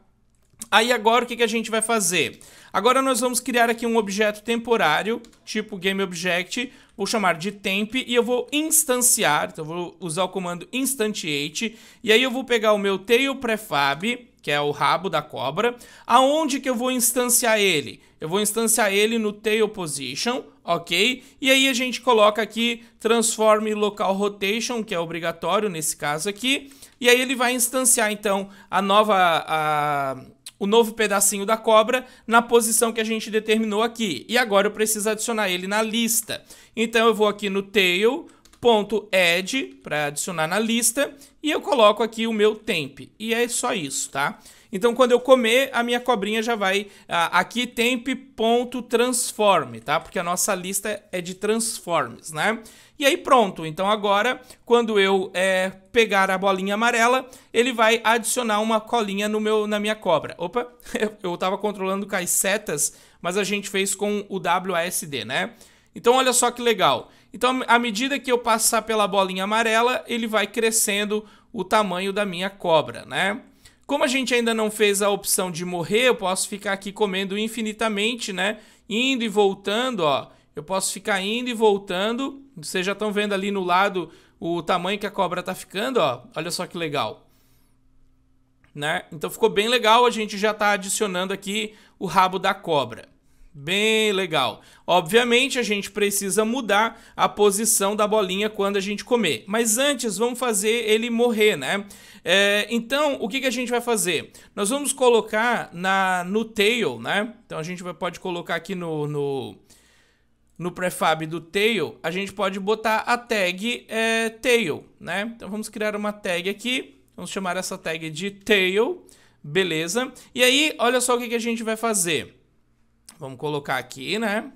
Aí agora o que, que a gente vai fazer? Agora nós vamos criar aqui um objeto temporário, tipo GameObject, vou chamar de temp e eu vou instanciar, então eu vou usar o comando instantiate, e aí eu vou pegar o meu tail prefab, que é o rabo da cobra, aonde que eu vou instanciar ele? Eu vou instanciar ele no tail position, ok? E aí a gente coloca aqui transforme local rotation, que é obrigatório nesse caso aqui, e aí ele vai instanciar então a nova a, o novo pedacinho da cobra na posição que a gente determinou aqui. E agora eu preciso adicionar ele na lista. Então eu vou aqui no tail .add para adicionar na lista e eu coloco aqui o meu temp. E é só isso, tá? Então quando eu comer, a minha cobrinha já vai ah, aqui temp.transform, tá? Porque a nossa lista é de transforms, né? E aí pronto, então agora quando eu é, pegar a bolinha amarela, ele vai adicionar uma colinha no meu, na minha cobra. Opa, [laughs] eu estava controlando com as setas, mas a gente fez com o WASD, né? Então olha só que legal, então, à medida que eu passar pela bolinha amarela, ele vai crescendo o tamanho da minha cobra, né? Como a gente ainda não fez a opção de morrer, eu posso ficar aqui comendo infinitamente, né? Indo e voltando, ó. Eu posso ficar indo e voltando. Vocês já estão vendo ali no lado o tamanho que a cobra tá ficando, ó. Olha só que legal. Né? Então ficou bem legal, a gente já tá adicionando aqui o rabo da cobra. Bem legal. Obviamente a gente precisa mudar a posição da bolinha quando a gente comer, mas antes vamos fazer ele morrer, né? É, então o que, que a gente vai fazer? Nós vamos colocar na, no tail, né? Então a gente vai, pode colocar aqui no, no, no prefab do tail, a gente pode botar a tag é, tail, né? Então vamos criar uma tag aqui, vamos chamar essa tag de tail, beleza? E aí olha só o que, que a gente vai fazer. Vamos colocar aqui, né?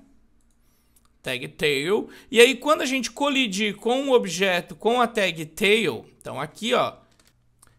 Tag tail. E aí, quando a gente colidir com um objeto com a tag tail, então aqui, ó.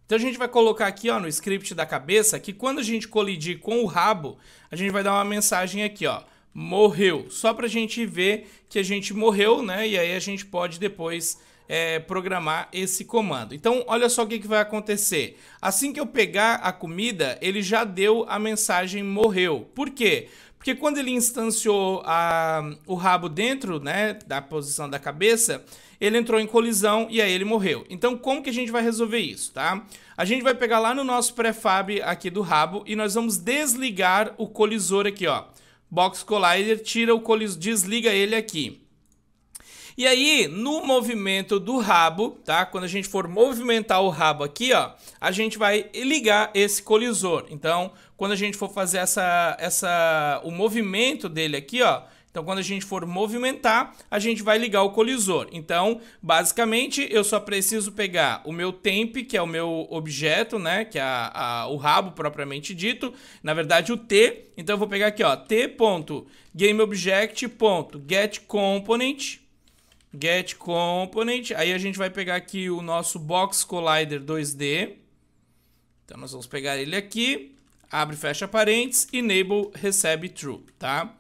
Então a gente vai colocar aqui, ó, no script da cabeça, que quando a gente colidir com o rabo, a gente vai dar uma mensagem aqui, ó. Morreu. Só pra gente ver que a gente morreu, né? E aí a gente pode depois é, programar esse comando. Então, olha só o que, que, vai acontecer. Assim que eu pegar a comida, ele já deu a mensagem morreu. Por quê? Porque quando ele instanciou a, o rabo dentro né, da posição da cabeça, ele entrou em colisão e aí ele morreu. Então, como que a gente vai resolver isso, tá? A gente vai pegar lá no nosso prefab aqui do rabo e nós vamos desligar o colisor aqui, ó. Box Collider tira o colisor, desliga ele aqui. E aí, no movimento do rabo, tá? Quando a gente for movimentar o rabo aqui, ó, a gente vai ligar esse colisor. Então, quando a gente for fazer essa, essa, o movimento dele aqui, ó, então, quando a gente for movimentar, a gente vai ligar o colisor. Então, basicamente, eu só preciso pegar o meu temp, que é o meu objeto, né? Que é a, a, o rabo propriamente dito. Na verdade, o T. Então, eu vou pegar aqui, ó. T.GameObject.getComponent. GetComponent. Aí, a gente vai pegar aqui o nosso Box Collider 2D. Então, nós vamos pegar ele aqui abre e fecha parênteses, enable recebe true, tá?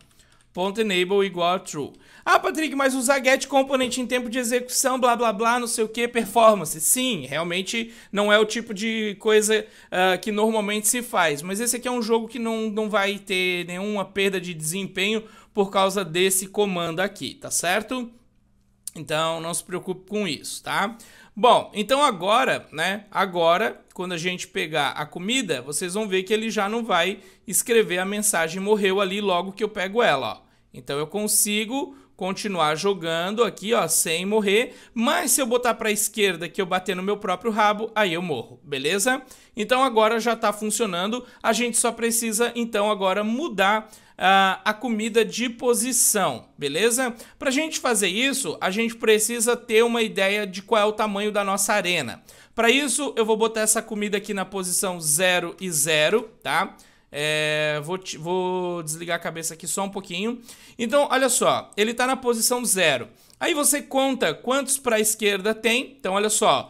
Ponto enable igual a true. Ah, Patrick, mas usar get component em tempo de execução, blá blá blá, não sei o que, performance. Sim, realmente não é o tipo de coisa uh, que normalmente se faz. Mas esse aqui é um jogo que não, não vai ter nenhuma perda de desempenho por causa desse comando aqui, tá certo? Então não se preocupe com isso, tá? Bom, então agora, né? Agora, quando a gente pegar a comida, vocês vão ver que ele já não vai escrever a mensagem morreu ali logo que eu pego ela, ó. Então eu consigo continuar jogando aqui, ó, sem morrer, mas se eu botar para a esquerda que eu bater no meu próprio rabo, aí eu morro, beleza? Então agora já está funcionando, a gente só precisa então agora mudar a comida de posição, beleza? Para a gente fazer isso, a gente precisa ter uma ideia de qual é o tamanho da nossa arena. Para isso, eu vou botar essa comida aqui na posição 0 e 0, tá? É, vou, vou, desligar a cabeça aqui só um pouquinho. Então, olha só, ele está na posição 0. Aí você conta quantos para a esquerda tem. Então, olha só,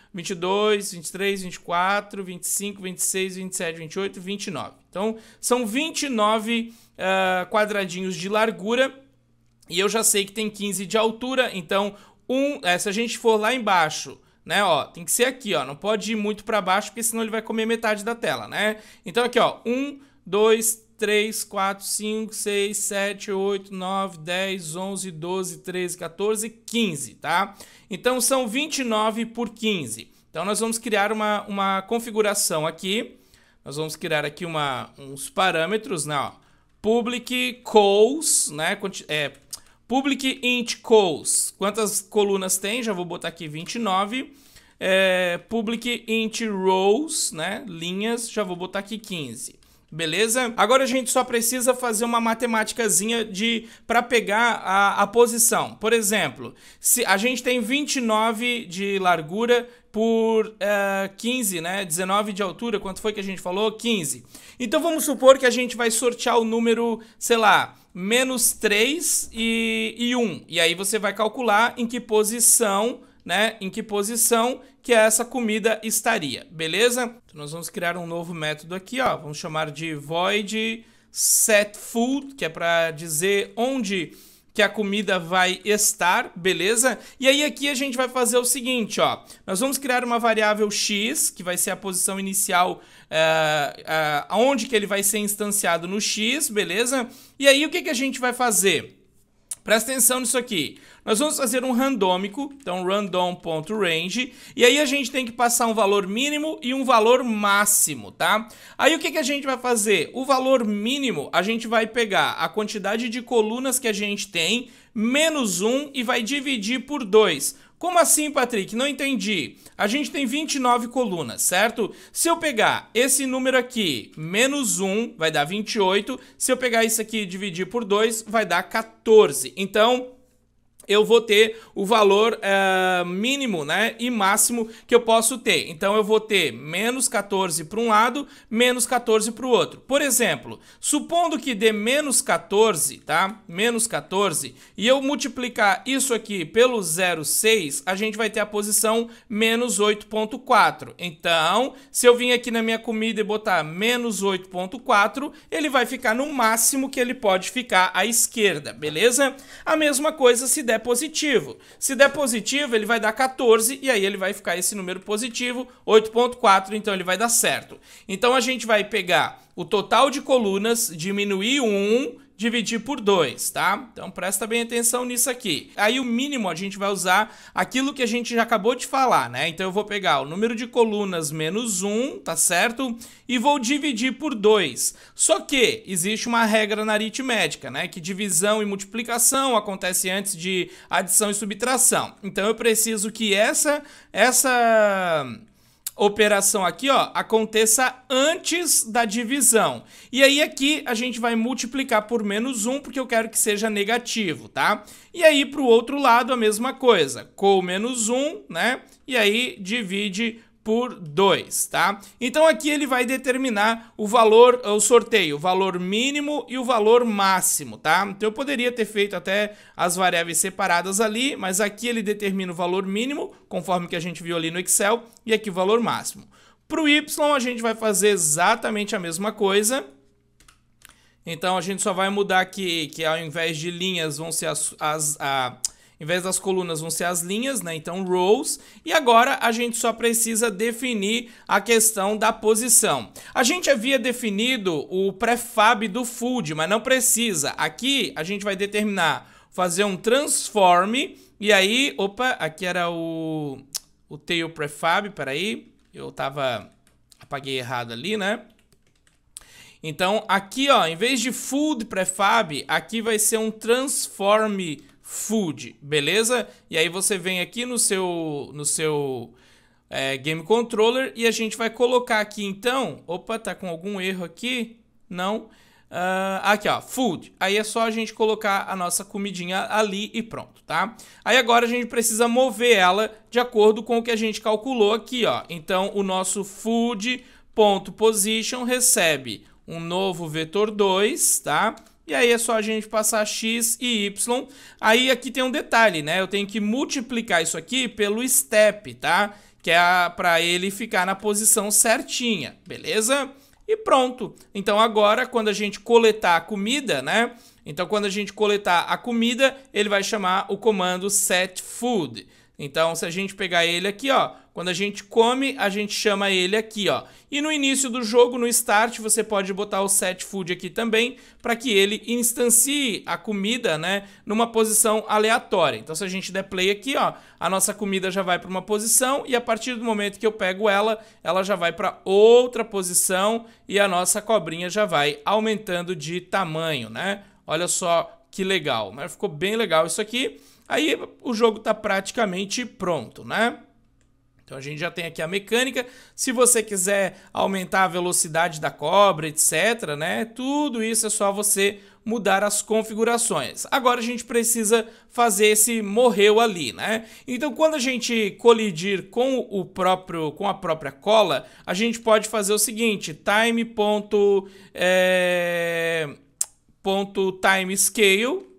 22, 23, 24, 25, 26, 27, 28, 29. Então, são 29 uh, eh, quadradinhos de largura e eu já sei que tem 15 de altura, então um, é, se a gente for lá embaixo né, ó, tem que ser aqui, ó, não pode ir muito para baixo, porque senão ele vai comer metade da tela, né? Então aqui, ó, 1, 2, 3... 3, 4, 5, 6, 7, 8, 9, 10, 11, 12, 13, 14, 15, tá? Então são 29 por 15. Então nós vamos criar uma, uma configuração aqui. Nós vamos criar aqui uma, uns parâmetros, né? Ó. Public calls, né? É, public int calls. Quantas colunas tem? Já vou botar aqui 29. É, public int rows, né? Linhas, já vou botar aqui 15 beleza? Agora a gente só precisa fazer uma matemáticazinha de para pegar a, a posição. Por exemplo, se a gente tem 29 de largura por uh, eh, 15, né? 19 de altura, quanto foi que a gente falou? 15. Então vamos supor que a gente vai sortear o número, sei lá, menos 3 e, e 1. E aí você vai calcular em que posição né, em que posição que essa comida estaria, beleza? Então nós vamos criar um novo método aqui, ó, vamos chamar de void set food, que é para dizer onde que a comida vai estar, beleza? E aí aqui a gente vai fazer o seguinte, ó. Nós vamos criar uma variável x, que vai ser a posição inicial, uh, eh, uh, eh, onde que ele vai ser instanciado no x, beleza? E aí o que, que a gente vai fazer? Presta atenção nisso aqui. Nós vamos fazer um randômico, então random.range, e aí a gente tem que passar um valor mínimo e um valor máximo, tá? Aí o que, que a gente vai fazer? O valor mínimo, a gente vai pegar a quantidade de colunas que a gente tem, menos 1, um, e vai dividir por 2. Como assim, Patrick? Não entendi. A gente tem 29 colunas, certo? Se eu pegar esse número aqui, menos 1, vai dar 28. Se eu pegar isso aqui e dividir por 2, vai dar 14. Então, eu vou ter o valor uh, mínimo né, e máximo que eu posso ter. Então eu vou ter menos 14 para um lado, menos 14 para o outro. Por exemplo, supondo que dê menos 14, tá? Menos 14, e eu multiplicar isso aqui pelo 0,6, a gente vai ter a posição menos 8,4. Então, se eu vim aqui na minha comida e botar menos 8,4, ele vai ficar no máximo que ele pode ficar à esquerda, beleza? A mesma coisa se der positivo. Se der positivo, ele vai dar 14 e aí ele vai ficar esse número positivo, 8.4, então ele vai dar certo. Então a gente vai pegar o total de colunas, diminuir 1 dividir por 2, tá? Então presta bem atenção nisso aqui. Aí o mínimo a gente vai usar aquilo que a gente já acabou de falar, né? Então eu vou pegar o número de colunas menos 1, tá certo? E vou dividir por 2. Só que existe uma regra na aritmética, né? Que divisão e multiplicação acontece antes de adição e subtração. Então eu preciso que essa essa operação aqui, ó, aconteça antes da divisão. E aí aqui a gente vai multiplicar por menos 1, porque eu quero que seja negativo, tá? E aí para o outro lado a mesma coisa, com menos 1, né? E aí divide por 2, tá? Então aqui ele vai determinar o valor, o sorteio, o valor mínimo e o valor máximo, tá? Então eu poderia ter feito até as variáveis separadas ali, mas aqui ele determina o valor mínimo, conforme que a gente viu ali no Excel, e aqui o valor máximo. Para o Y a gente vai fazer exatamente a mesma coisa, então a gente só vai mudar aqui que ao invés de linhas vão ser as, as a, em vez das colunas vão ser as linhas, né? Então rows. E agora a gente só precisa definir a questão da posição. A gente havia definido o prefab do food, mas não precisa. Aqui a gente vai determinar fazer um transform e aí, opa, aqui era o o tail prefab, peraí. Eu tava apaguei errado ali, né? Então, aqui, ó, em vez de food prefab, aqui vai ser um transform food, beleza? E aí você vem aqui no seu, no seu é, game controller e a gente vai colocar aqui então, opa, tá com algum erro aqui? Não. Uh, aqui ó, food. Aí é só a gente colocar a nossa comidinha ali e pronto, tá? Aí agora a gente precisa mover ela de acordo com o que a gente calculou aqui, ó. Então o nosso food.position recebe um novo vetor 2, tá? E aí é só a gente passar x e y. Aí aqui tem um detalhe, né? Eu tenho que multiplicar isso aqui pelo step, tá? Que é para ele ficar na posição certinha, beleza? E pronto. Então agora, quando a gente coletar a comida, né? Então quando a gente coletar a comida, ele vai chamar o comando set food. Então, se a gente pegar ele aqui, ó, quando a gente come, a gente chama ele aqui, ó. E no início do jogo, no start, você pode botar o set food aqui também, para que ele instancie a comida, né, numa posição aleatória. Então, se a gente der play aqui, ó, a nossa comida já vai para uma posição e a partir do momento que eu pego ela, ela já vai para outra posição e a nossa cobrinha já vai aumentando de tamanho, né? Olha só que legal, Ficou bem legal isso aqui. Aí o jogo está praticamente pronto, né? Então a gente já tem aqui a mecânica. Se você quiser aumentar a velocidade da cobra, etc, né? Tudo isso é só você mudar as configurações. Agora a gente precisa fazer esse morreu ali, né? Então quando a gente colidir com o próprio com a própria cola, a gente pode fazer o seguinte, time ponto, é, ponto time scale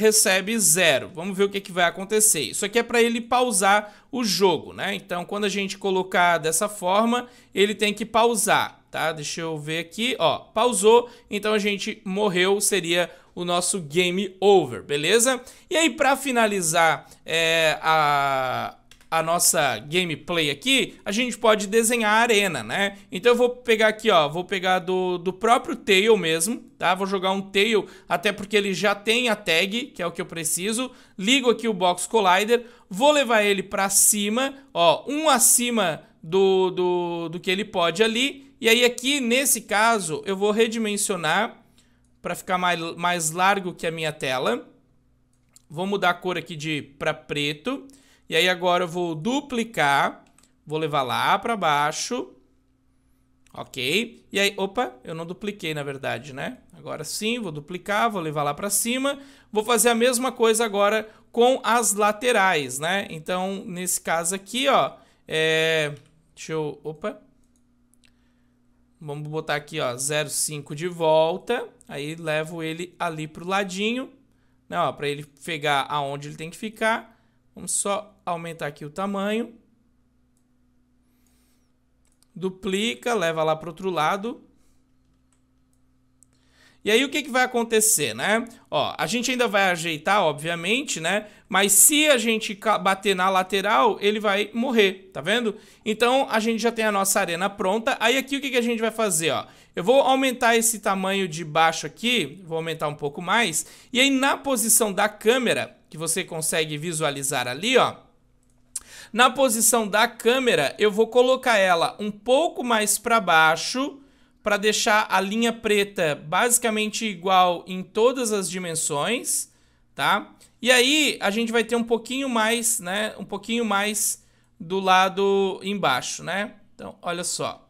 recebe zero. Vamos ver o que, é que vai acontecer. Isso aqui é para ele pausar o jogo, né? Então, quando a gente colocar dessa forma, ele tem que pausar, tá? Deixa eu ver aqui, ó, pausou, então a gente morreu, seria o nosso game over, beleza? E aí, para finalizar é, a, a nossa gameplay aqui, a gente pode desenhar a arena, né? Então eu vou pegar aqui, ó, vou pegar do, do próprio tail mesmo, tá? Vou jogar um tail, até porque ele já tem a tag, que é o que eu preciso. Ligo aqui o box collider, vou levar ele para cima, ó, um acima do, do, do que ele pode ali. E aí aqui, nesse caso, eu vou redimensionar para ficar mais, mais largo que a minha tela. Vou mudar a cor aqui de para preto. E aí agora eu vou duplicar, vou levar lá para baixo, ok? E aí, opa, eu não dupliquei na verdade, né? Agora sim, vou duplicar, vou levar lá para cima, vou fazer a mesma coisa agora com as laterais, né? Então, nesse caso aqui, ó, é... deixa eu, opa, vamos botar aqui, ó, 0,5 de volta, aí levo ele ali pro ladinho, né, ó, para ele pegar aonde ele tem que ficar, vamos só aumentar aqui o tamanho. Duplica, leva lá para o outro lado. E aí o que, que vai acontecer, né? Ó, a gente ainda vai ajeitar, obviamente, né? Mas se a gente bater na lateral, ele vai morrer, tá vendo? Então a gente já tem a nossa arena pronta. Aí aqui o que, que a gente vai fazer, ó? Eu vou aumentar esse tamanho de baixo aqui, vou aumentar um pouco mais. E aí na posição da câmera, que você consegue visualizar ali, ó na posição da câmera, eu vou colocar ela um pouco mais para baixo para deixar a linha preta basicamente igual em todas as dimensões, tá? E aí a gente vai ter um pouquinho mais, né, um pouquinho mais do lado embaixo, né? Então, olha só.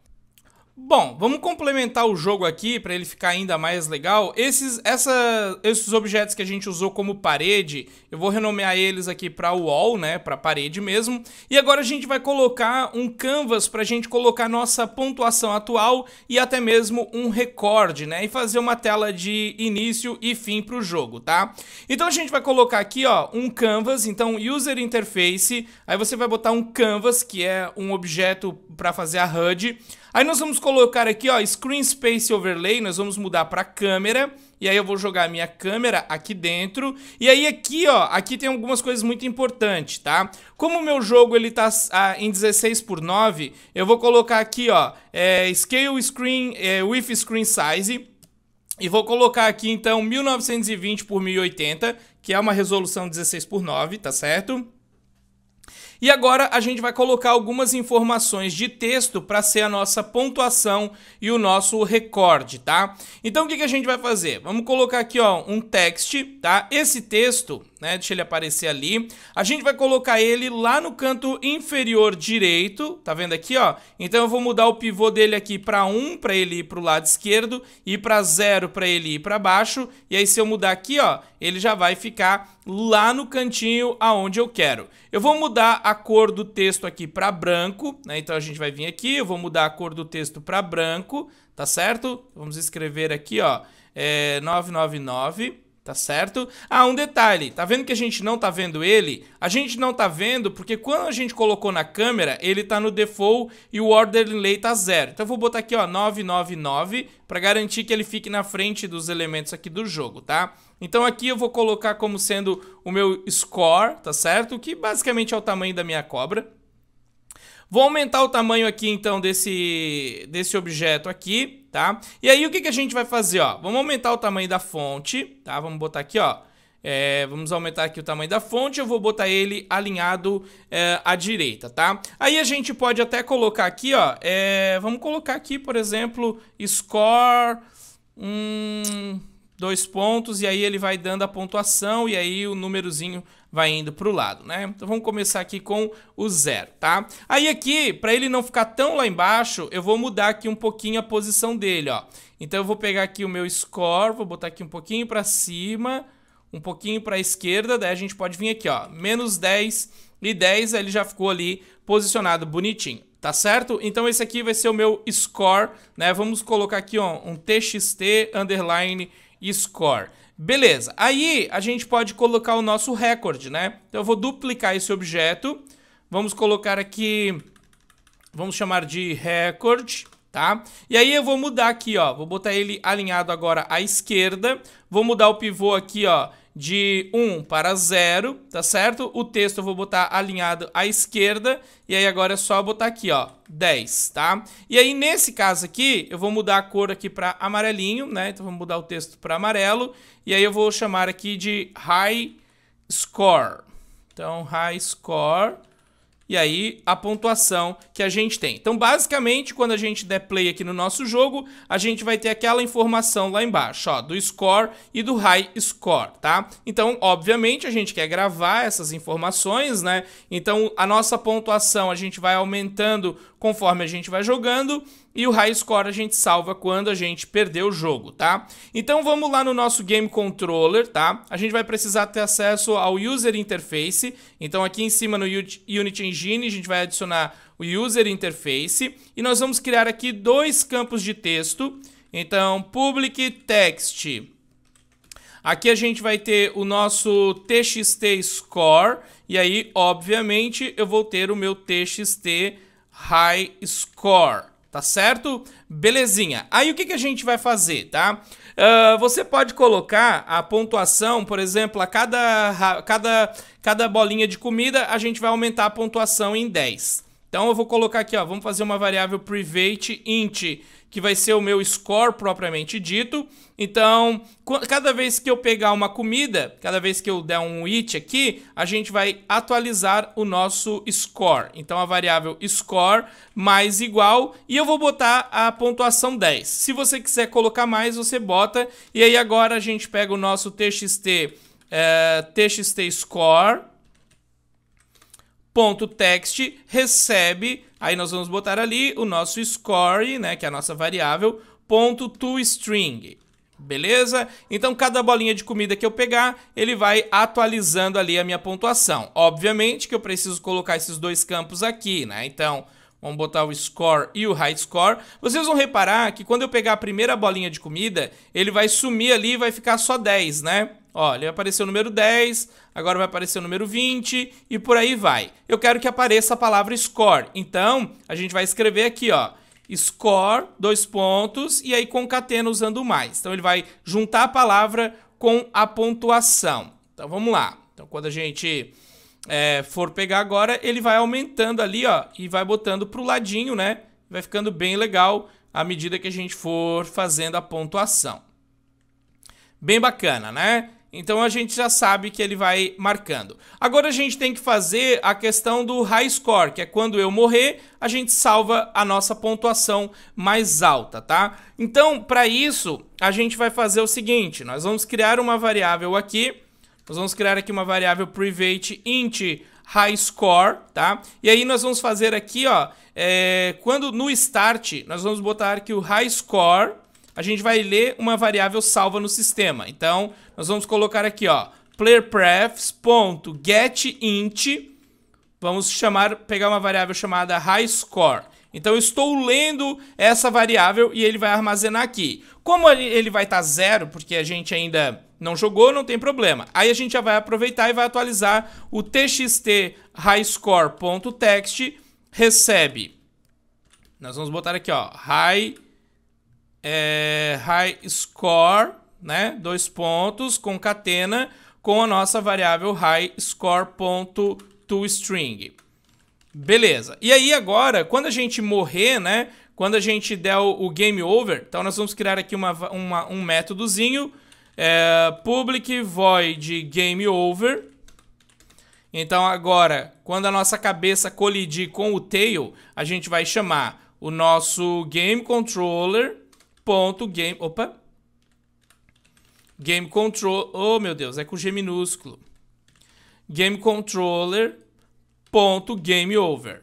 Bom, vamos complementar o jogo aqui para ele ficar ainda mais legal. Esses, essa, esses objetos que a gente usou como parede, eu vou renomear eles aqui para wall, né, para parede mesmo. E agora a gente vai colocar um canvas para a gente colocar nossa pontuação atual e até mesmo um recorde, né, e fazer uma tela de início e fim para o jogo, tá? Então a gente vai colocar aqui, ó, um canvas, então user interface. Aí você vai botar um canvas que é um objeto para fazer a HUD. Aí nós vamos colocar aqui, ó, Screen Space Overlay, nós vamos mudar para câmera. E aí eu vou jogar a minha câmera aqui dentro. E aí aqui, ó, aqui tem algumas coisas muito importantes, tá? Como o meu jogo ele tá ah, em 16 por 9, eu vou colocar aqui, ó, é, Scale Screen é, with Screen Size. E vou colocar aqui então 1920 por 1080, que é uma resolução 16 por 9, tá certo? E agora a gente vai colocar algumas informações de texto para ser a nossa pontuação e o nosso recorde, tá? Então o que, que a gente vai fazer? Vamos colocar aqui ó, um text, tá? Esse texto, né, deixa ele aparecer ali, a gente vai colocar ele lá no canto inferior direito, tá vendo aqui ó? Então eu vou mudar o pivô dele aqui para 1 para ele ir para o lado esquerdo e para 0 para ele ir para baixo, e aí se eu mudar aqui ó, ele já vai ficar lá no cantinho aonde eu quero. Eu vou mudar a a cor do texto aqui para branco, né? Então a gente vai vir aqui, eu vou mudar a cor do texto para branco, tá certo? Vamos escrever aqui, ó, é 999 tá certo? Ah, um detalhe, tá vendo que a gente não tá vendo ele? A gente não tá vendo porque quando a gente colocou na câmera, ele tá no default e o order delay tá zero. Então eu vou botar aqui, ó, 999 para garantir que ele fique na frente dos elementos aqui do jogo, tá? Então aqui eu vou colocar como sendo o meu score, tá certo? Que basicamente é o tamanho da minha cobra. Vou aumentar o tamanho aqui então desse, desse objeto aqui, tá? E aí o que, que a gente vai fazer, ó? Vamos aumentar o tamanho da fonte, tá? Vamos botar aqui, ó. É, vamos aumentar aqui o tamanho da fonte, eu vou botar ele alinhado é, à direita, tá? Aí a gente pode até colocar aqui, ó, é, vamos colocar aqui, por exemplo, score... Hum, dois pontos, e aí ele vai dando a pontuação, e aí o númerozinho vai indo para o lado, né? Então vamos começar aqui com o zero, tá? Aí aqui, para ele não ficar tão lá embaixo, eu vou mudar aqui um pouquinho a posição dele, ó. Então eu vou pegar aqui o meu score, vou botar aqui um pouquinho para cima, um pouquinho para a esquerda, daí a gente pode vir aqui, ó, menos 10 e 10, ele já ficou ali posicionado bonitinho tá certo? Então esse aqui vai ser o meu score, né? Vamos colocar aqui, ó, um txt underline score. Beleza, aí a gente pode colocar o nosso recorde, né? Então eu vou duplicar esse objeto, vamos colocar aqui, vamos chamar de recorde, tá? E aí eu vou mudar aqui, ó, vou botar ele alinhado agora à esquerda, vou mudar o pivô aqui, ó, de 1 para 0, tá certo? O texto eu vou botar alinhado à esquerda, e aí agora é só botar aqui, ó, 10, tá? E aí nesse caso aqui, eu vou mudar a cor aqui para amarelinho, né? Então vamos mudar o texto para amarelo, e aí eu vou chamar aqui de high score. Então, high score e aí a pontuação que a gente tem. Então, basicamente, quando a gente der play aqui no nosso jogo, a gente vai ter aquela informação lá embaixo, ó, do score e do high score, tá? Então, obviamente, a gente quer gravar essas informações, né? Então, a nossa pontuação a gente vai aumentando conforme a gente vai jogando, e o high score a gente salva quando a gente perder o jogo, tá? Então vamos lá no nosso game controller, tá? A gente vai precisar ter acesso ao user interface. Então aqui em cima no Unity Engine a gente vai adicionar o user interface e nós vamos criar aqui dois campos de texto. Então public text. Aqui a gente vai ter o nosso txt score e aí obviamente eu vou ter o meu txt high score, tá certo? Belezinha. Aí o que, que a gente vai fazer, tá? Uh, você pode colocar a pontuação, por exemplo, a cada, cada, cada bolinha de comida, a gente vai aumentar a pontuação em 10. Então eu vou colocar aqui, ó, vamos fazer uma variável private int que vai ser o meu score propriamente dito. Então, cada vez que eu pegar uma comida, cada vez que eu der um it aqui, a gente vai atualizar o nosso score. Então, a variável score mais igual e eu vou botar a pontuação 10. Se você quiser colocar mais, você bota. E aí agora a gente pega o nosso txt, é, txt score, ponto text, recebe Aí nós vamos botar ali o nosso score, né, que é a nossa variável, ponto toString. Beleza? Então cada bolinha de comida que eu pegar, ele vai atualizando ali a minha pontuação. Obviamente que eu preciso colocar esses dois campos aqui, né? Então, vamos botar o score e o high score. Vocês vão reparar que quando eu pegar a primeira bolinha de comida, ele vai sumir ali e vai ficar só 10, né? Ó, ele apareceu o número 10, agora vai aparecer o número 20 e por aí vai. Eu quero que apareça a palavra score. Então, a gente vai escrever aqui, ó, score, dois pontos, e aí concatena usando mais. Então, ele vai juntar a palavra com a pontuação. Então, vamos lá. Então, quando a gente é, for pegar agora, ele vai aumentando ali, ó, e vai botando para o ladinho, né? Vai ficando bem legal à medida que a gente for fazendo a pontuação. Bem bacana, né? Então a gente já sabe que ele vai marcando. Agora a gente tem que fazer a questão do high score, que é quando eu morrer, a gente salva a nossa pontuação mais alta, tá? Então, para isso, a gente vai fazer o seguinte, nós vamos criar uma variável aqui, nós vamos criar aqui uma variável private int high score, tá? E aí nós vamos fazer aqui, ó, é, quando no start, nós vamos botar aqui o high score, a gente vai ler uma variável salva no sistema. Então, nós vamos colocar aqui, ó, playerprefs.getInt, vamos chamar, pegar uma variável chamada highScore. Então, eu estou lendo essa variável e ele vai armazenar aqui. Como ele vai estar tá zero, porque a gente ainda não jogou, não tem problema. Aí a gente já vai aproveitar e vai atualizar o txt highscore.text recebe. Nós vamos botar aqui, ó, high é, high score, né? Dois pontos, concatena com a nossa variável high score.toString. Beleza. E aí agora, quando a gente morrer, né? Quando a gente der o, game over, então nós vamos criar aqui uma, uma um métodozinho é, public void game over. Então agora, quando a nossa cabeça colidir com o tail, a gente vai chamar o nosso game controller ponto game, opa, game control, oh meu Deus, é com G minúsculo, game controller ponto game over.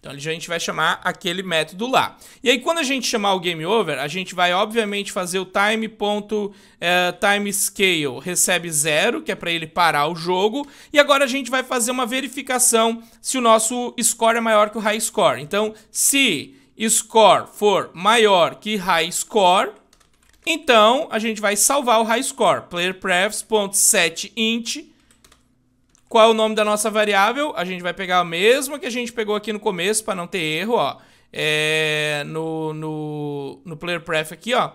Então a gente vai chamar aquele método lá. E aí quando a gente chamar o game over, a gente vai obviamente fazer o time ponto é, time scale recebe zero, que é para ele parar o jogo. E agora a gente vai fazer uma verificação se o nosso score é maior que o high score. Então se score for maior que high score, então a gente vai salvar o high score player prefs.setInt qual é o nome da nossa variável? A gente vai pegar a mesma que a gente pegou aqui no começo, para não ter erro, ó. É, no, no, no player pref aqui, ó.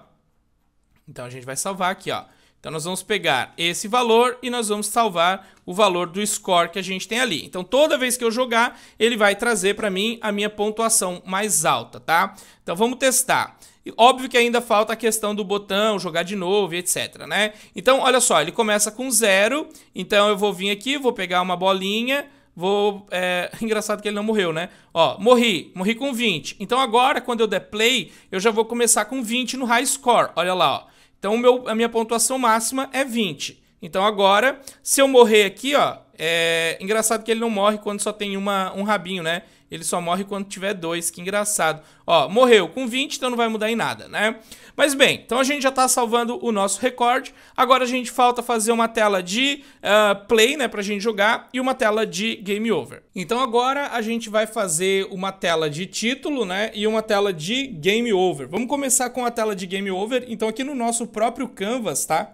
Então a gente vai salvar aqui, ó. Então nós vamos pegar esse valor e nós vamos salvar o valor do score que a gente tem ali. Então toda vez que eu jogar, ele vai trazer para mim a minha pontuação mais alta, tá? Então vamos testar. Óbvio que ainda falta a questão do botão, jogar de novo, etc, né? Então, olha só, ele começa com zero, então eu vou vir aqui, vou pegar uma bolinha, vou... É... [laughs] Engraçado que ele não morreu, né? Ó, morri, morri com 20. Então agora, quando eu der play, eu já vou começar com 20 no high score, olha lá, ó. Então meu, a minha pontuação máxima é 20. Então agora, se eu morrer aqui, ó, é engraçado que ele não morre quando só tem uma, um rabinho, né? Ele só morre quando tiver 2, que engraçado. Ó, morreu com 20, então não vai mudar em nada, né? Mas bem, então a gente já tá salvando o nosso recorde. Agora a gente falta fazer uma tela de uh, play, né, pra gente jogar, e uma tela de game over. Então agora a gente vai fazer uma tela de título, né, e uma tela de game over. Vamos começar com a tela de game over. Então aqui no nosso próprio Canvas, tá?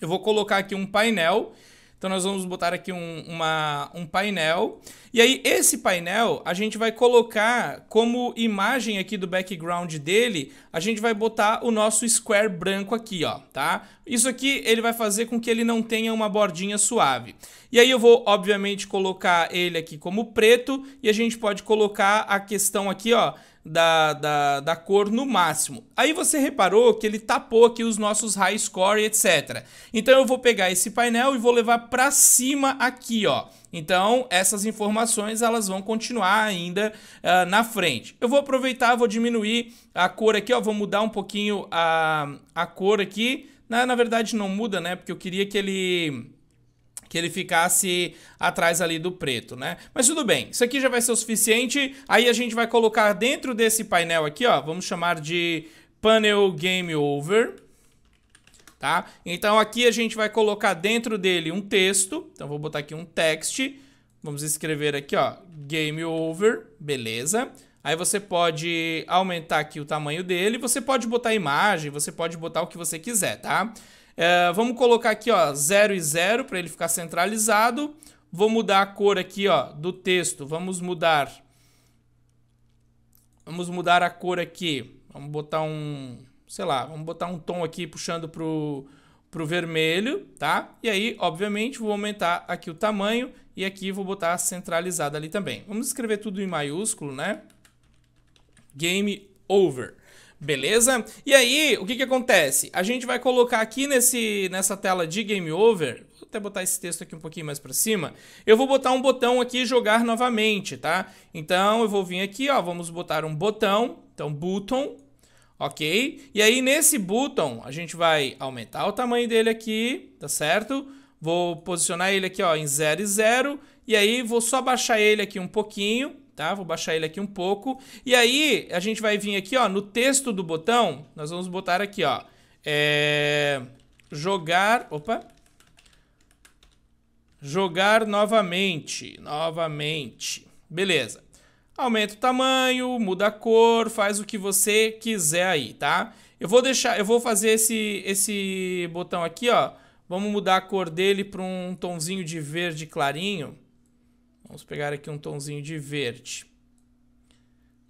Eu vou colocar aqui um painel então nós vamos botar aqui um, uma, um painel. E aí esse painel a gente vai colocar como imagem aqui do background dele, a gente vai botar o nosso square branco aqui, ó, tá? Isso aqui ele vai fazer com que ele não tenha uma bordinha suave. E aí eu vou obviamente colocar ele aqui como preto e a gente pode colocar a questão aqui, ó, da, da, da cor no máximo. Aí você reparou que ele tapou aqui os nossos high score, etc. Então eu vou pegar esse painel e vou levar para cima aqui, ó. Então, essas informações elas vão continuar ainda uh, na frente. Eu vou aproveitar, vou diminuir a cor aqui, ó, vou mudar um pouquinho a, a cor aqui. Na, na verdade, não muda, né? Porque eu queria que ele que ele ficasse atrás ali do preto, né? Mas tudo bem, isso aqui já vai ser o suficiente. Aí a gente vai colocar dentro desse painel aqui, ó, vamos chamar de panel game over, tá? Então aqui a gente vai colocar dentro dele um texto, então vou botar aqui um text, vamos escrever aqui, ó, game over, beleza? Aí você pode aumentar aqui o tamanho dele, você pode botar imagem, você pode botar o que você quiser, tá? Tá? É, vamos colocar aqui, ó, 0 e 0 para ele ficar centralizado. Vou mudar a cor aqui, ó, do texto. Vamos mudar. Vamos mudar a cor aqui. Vamos botar um, sei lá, vamos botar um tom aqui puxando pro pro vermelho, tá? E aí, obviamente, vou aumentar aqui o tamanho e aqui vou botar centralizado ali também. Vamos escrever tudo em maiúsculo, né? Game over beleza? E aí, o que que acontece? A gente vai colocar aqui nesse, nessa tela de Game Over, vou até botar esse texto aqui um pouquinho mais para cima, eu vou botar um botão aqui jogar novamente, tá? Então eu vou vir aqui, ó, vamos botar um botão, então button, ok? E aí nesse button a gente vai aumentar o tamanho dele aqui, tá certo? Vou posicionar ele aqui ó, em 0 e 0 e aí vou só baixar ele aqui um pouquinho tá? Vou baixar ele aqui um pouco. E aí, a gente vai vir aqui, ó, no texto do botão, nós vamos botar aqui, ó, é... jogar, opa, jogar novamente, novamente, beleza. Aumenta o tamanho, muda a cor, faz o que você quiser aí, tá? Eu vou deixar, eu vou fazer esse, esse botão aqui, ó, vamos mudar a cor dele para um tonzinho de verde clarinho, Vamos pegar aqui um tonzinho de verde.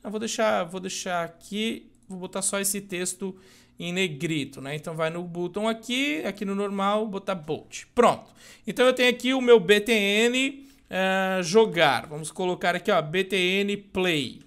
Eu vou deixar, vou deixar aqui, vou botar só esse texto em negrito, né? Então vai no botão aqui, aqui no normal, botar bold. Pronto. Então eu tenho aqui o meu btn uh, eh, jogar. Vamos colocar aqui, ó, btn play.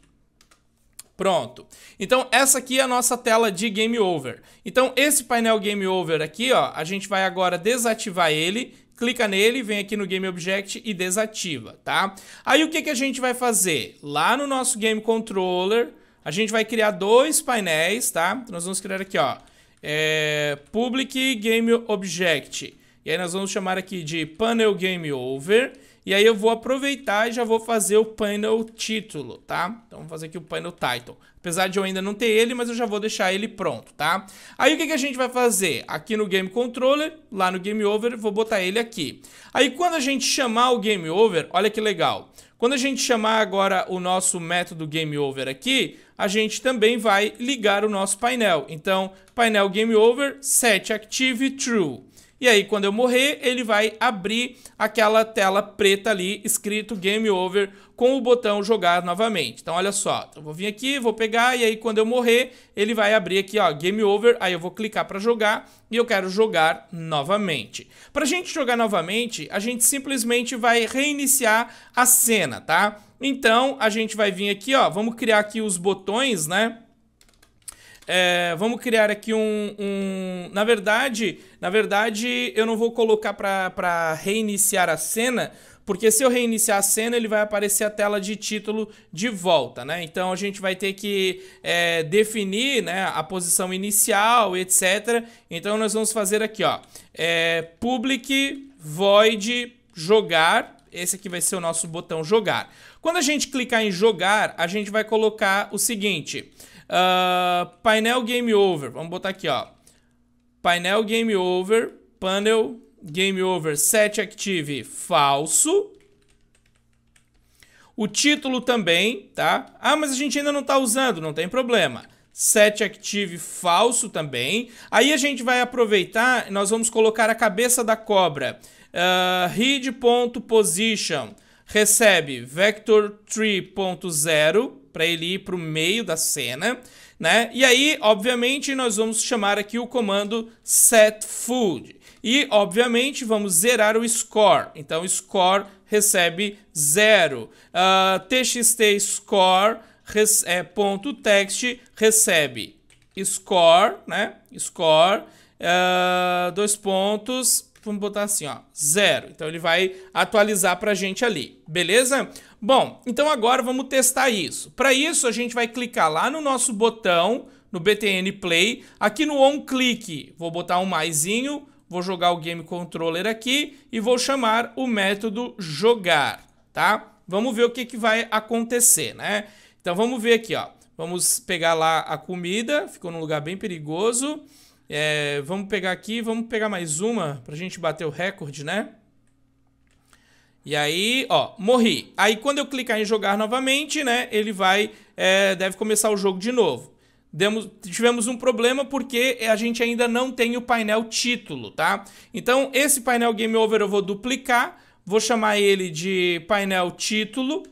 Pronto. Então essa aqui é a nossa tela de game over. Então esse painel game over aqui, ó, a gente vai agora desativar ele clica nele, vem aqui no Game Object e desativa, tá? Aí o que, que a gente vai fazer? Lá no nosso Game Controller, a gente vai criar dois painéis, tá? Nós vamos criar aqui, ó, é, Public Game Object. E aí nós vamos chamar aqui de Panel Game Over. E aí eu vou aproveitar e já vou fazer o panel título, tá? Então vamos fazer aqui o panel title. Apesar de eu ainda não ter ele, mas eu já vou deixar ele pronto, tá? Aí o que, que a gente vai fazer? Aqui no Game Controller, lá no Game Over, vou botar ele aqui. Aí quando a gente chamar o Game Over, olha que legal. Quando a gente chamar agora o nosso método Game Over aqui, a gente também vai ligar o nosso painel. Então, painel Game Over, set Active True. E aí, quando eu morrer, ele vai abrir aquela tela preta ali, escrito Game Over, com o botão jogar novamente. Então, olha só, então eu vou vir aqui, vou pegar, e aí quando eu morrer, ele vai abrir aqui, ó, Game Over, aí eu vou clicar para jogar, e eu quero jogar novamente. Pra gente jogar novamente, a gente simplesmente vai reiniciar a cena, tá? Então, a gente vai vir aqui, ó, vamos criar aqui os botões, né? É, vamos criar aqui um, um, Na verdade, na verdade, eu não vou colocar para reiniciar a cena, porque se eu reiniciar a cena, ele vai aparecer a tela de título de volta, né? Então a gente vai ter que é, definir né, a posição inicial, etc. Então nós vamos fazer aqui, ó, é, public void jogar. Esse aqui vai ser o nosso botão jogar. Quando a gente clicar em jogar, a gente vai colocar o seguinte. Uh, painel Game Over. Vamos botar aqui, ó. Painel Game Over. Panel Game Over Set Active falso. O título também, tá? Ah, mas a gente ainda não tá usando, não tem problema. Set Active falso também. Aí a gente vai aproveitar, nós vamos colocar a cabeça da cobra. Uh, ah, read.position recebe vector 3.0 para ele ir para o meio da cena, né? E aí, obviamente, nós vamos chamar aqui o comando set food. E, obviamente, vamos zerar o score. Então, score recebe 0. Uh, ah, txt score é, ponto text recebe score, né? Score, uh, dois pontos, vamos botar assim, ó, zero. Então ele vai atualizar a gente ali, beleza? Bom, então agora vamos testar isso. Para isso, a gente vai clicar lá no nosso botão, no BTN Play. Aqui no On Click, vou botar um maisinho, vou jogar o Game Controller aqui e vou chamar o método jogar, tá? Vamos ver o que, que vai acontecer, né? Então vamos ver aqui, ó. Vamos pegar lá a comida, ficou num lugar bem perigoso. É, vamos pegar aqui, vamos pegar mais uma para a gente bater o recorde, né? E aí, ó, morri. Aí quando eu clicar em jogar novamente, né, ele vai, é, deve começar o jogo de novo. Demos, tivemos um problema porque a gente ainda não tem o painel título, tá? Então esse painel Game Over eu vou duplicar, vou chamar ele de painel título,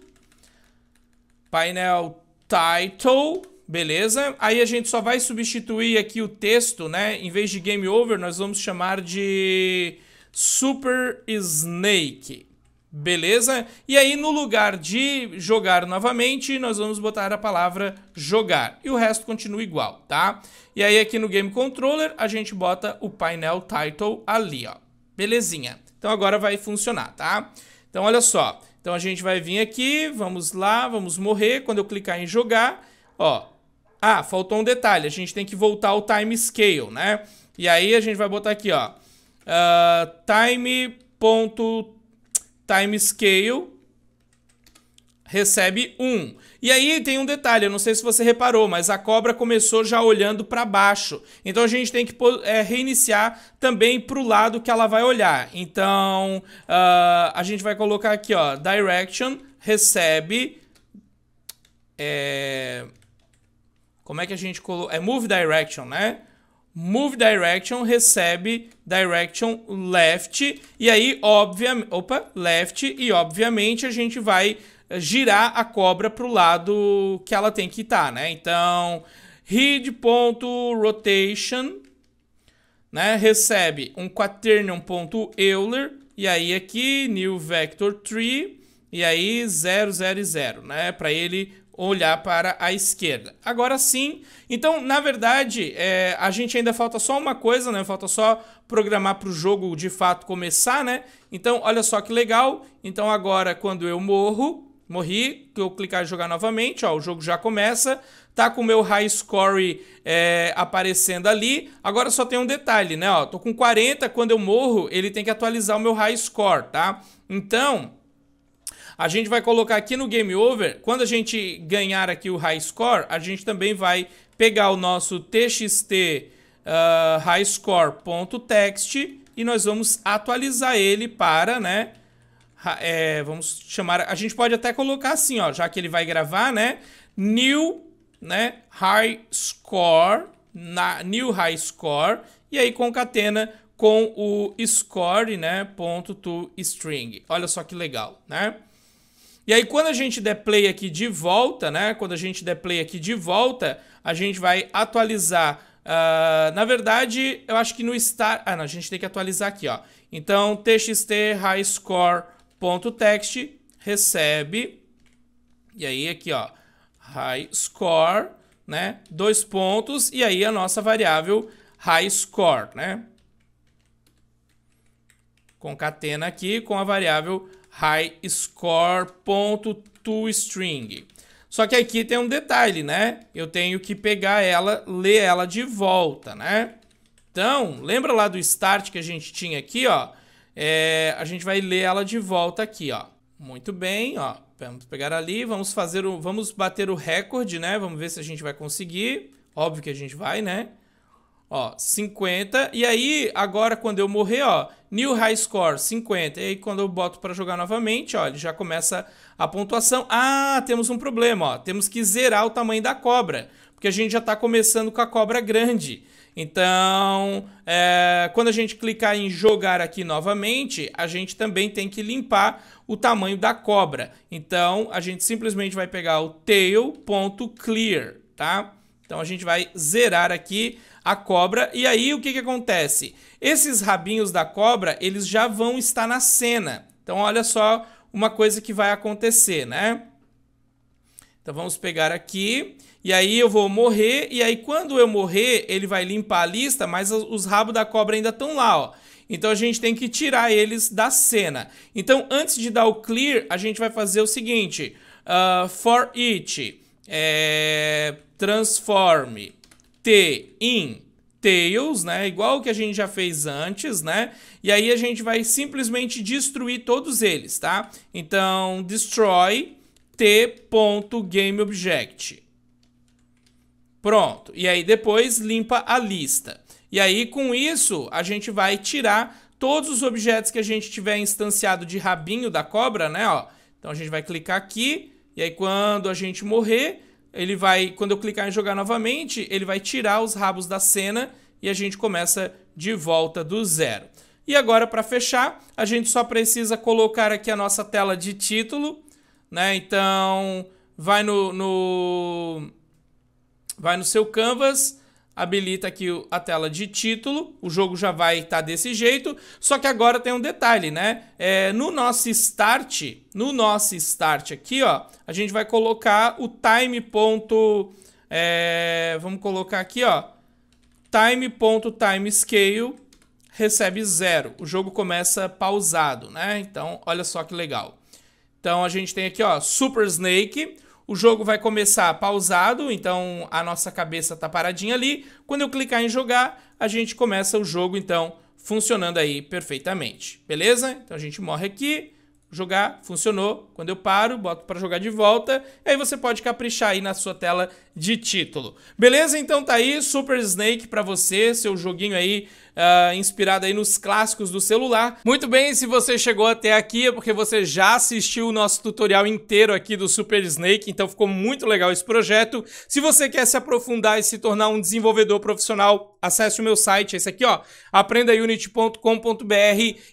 painel title, beleza? Aí a gente só vai substituir aqui o texto, né? Em vez de Game Over, nós vamos chamar de Super Snake. Beleza? E aí, no lugar de jogar novamente, nós vamos botar a palavra jogar. E o resto continua igual, tá? E aí, aqui no Game Controller, a gente bota o painel Title ali, ó. Belezinha. Então, agora vai funcionar, tá? Então, olha só. Então, a gente vai vir aqui, vamos lá, vamos morrer. Quando eu clicar em jogar, ó... Ah, faltou um detalhe. A gente tem que voltar ao time scale, né? E aí, a gente vai botar aqui, ó... Uh, time ponto time scale recebe 1. E aí tem um detalhe, eu não sei se você reparou, mas a cobra começou já olhando para baixo. Então a gente tem que é, reiniciar também para o lado que ela vai olhar. Então uh, a gente vai colocar aqui, ó, direction recebe... É... Como é que a gente colocou? É move direction, né? move direction recebe direction left e aí obviamente, opa, left e obviamente a gente vai eh, girar a cobra para o lado que ela tem que estar, tá, né? Então, read.rotation, né, recebe um quaternion.euler e aí aqui new vector tree e aí 0 0 0, né? Para ele olhar para a esquerda. Agora sim, então na verdade é, a gente ainda falta só uma coisa, né? Falta só programar para o jogo de fato começar, né? Então olha só que legal. Então agora quando eu morro, morri, que eu clicar em jogar novamente, ó, o jogo já começa, tá com o meu high score é, aparecendo ali, agora só tem um detalhe, né, ó, tô com 40, quando eu morro, ele tem que atualizar o meu high score, tá? Então, a gente vai colocar aqui no Game Over, quando a gente ganhar aqui o High Score, a gente também vai pegar o nosso txt uh, ah, highscore.text e nós vamos atualizar ele para, né, é, vamos chamar, a gente pode até colocar assim, ó, já que ele vai gravar, né, new, né, high score, na, new high score, e aí concatena com o score, né, ponto to string. Olha só que legal, né? E aí quando a gente der play aqui de volta, né? Quando a gente der play aqui de volta, a gente vai atualizar. Uh, na verdade, eu acho que no start... Ah, não, a gente tem que atualizar aqui, ó. Então, txt highscore.text recebe... E aí aqui, ó, high score, né? Dois pontos e aí a nossa variável high score, né? Concatena aqui com a variável high score.toString. Só que aqui tem um detalhe, né? Eu tenho que pegar ela, ler ela de volta, né? Então, lembra lá do start que a gente tinha aqui, ó? É, a gente vai ler ela de volta aqui, ó. Muito bem, ó. Vamos pegar ali, vamos fazer o, vamos bater o recorde, né? Vamos ver se a gente vai conseguir. Óbvio que a gente vai, né? Ó, 50. E aí, agora quando eu morrer, ó, new high score, 50. E aí quando eu boto para jogar novamente, ó, ele já começa a pontuação. Ah, temos um problema, ó. Temos que zerar o tamanho da cobra. Porque a gente já está começando com a cobra grande. Então, é, quando a gente clicar em jogar aqui novamente, a gente também tem que limpar o tamanho da cobra. Então, a gente simplesmente vai pegar o tail.clear, tá? Então a gente vai zerar aqui a cobra. E aí o que, que acontece? Esses rabinhos da cobra, eles já vão estar na cena. Então olha só uma coisa que vai acontecer, né? Então vamos pegar aqui, e aí eu vou morrer, e aí quando eu morrer, ele vai limpar a lista, mas os rabos da cobra ainda estão lá, ó. Então a gente tem que tirar eles da cena. Então antes de dar o clear, a gente vai fazer o seguinte, uh, for each, é transforme T em tails, né? Igual o que a gente já fez antes, né? E aí a gente vai simplesmente destruir todos eles, tá? Então, destroy t.gameObject. Pronto. E aí depois limpa a lista. E aí com isso a gente vai tirar todos os objetos que a gente tiver instanciado de rabinho da cobra, né, ó. Então a gente vai clicar aqui e aí quando a gente morrer, ele vai, quando eu clicar em jogar novamente, ele vai tirar os rabos da cena e a gente começa de volta do zero. E agora para fechar, a gente só precisa colocar aqui a nossa tela de título, né? Então vai no, no vai no seu canvas, habilita aqui a tela de título, o jogo já vai estar tá desse jeito, só que agora tem um detalhe, né? É, no nosso start, no nosso start aqui, ó, a gente vai colocar o time ponto, é, vamos colocar aqui, ó, time ponto time scale recebe zero, o jogo começa pausado, né? Então, olha só que legal. Então a gente tem aqui, ó, Super Snake, o jogo vai começar pausado, então a nossa cabeça está paradinha ali. Quando eu clicar em jogar, a gente começa o jogo, então, funcionando aí perfeitamente. Beleza? Então a gente morre aqui, jogar, funcionou. Quando eu paro, boto para jogar de volta. E aí você pode caprichar aí na sua tela de título. Beleza? Então tá aí Super Snake para você, seu joguinho aí uh, inspirada aí nos clássicos do celular. Muito bem, se você chegou até aqui é porque você já assistiu o nosso tutorial inteiro aqui do Super Snake, então ficou muito legal esse projeto. Se você quer se aprofundar e se tornar um desenvolvedor profissional, Acesse o meu site, esse aqui, ó, aprendaunity.com.br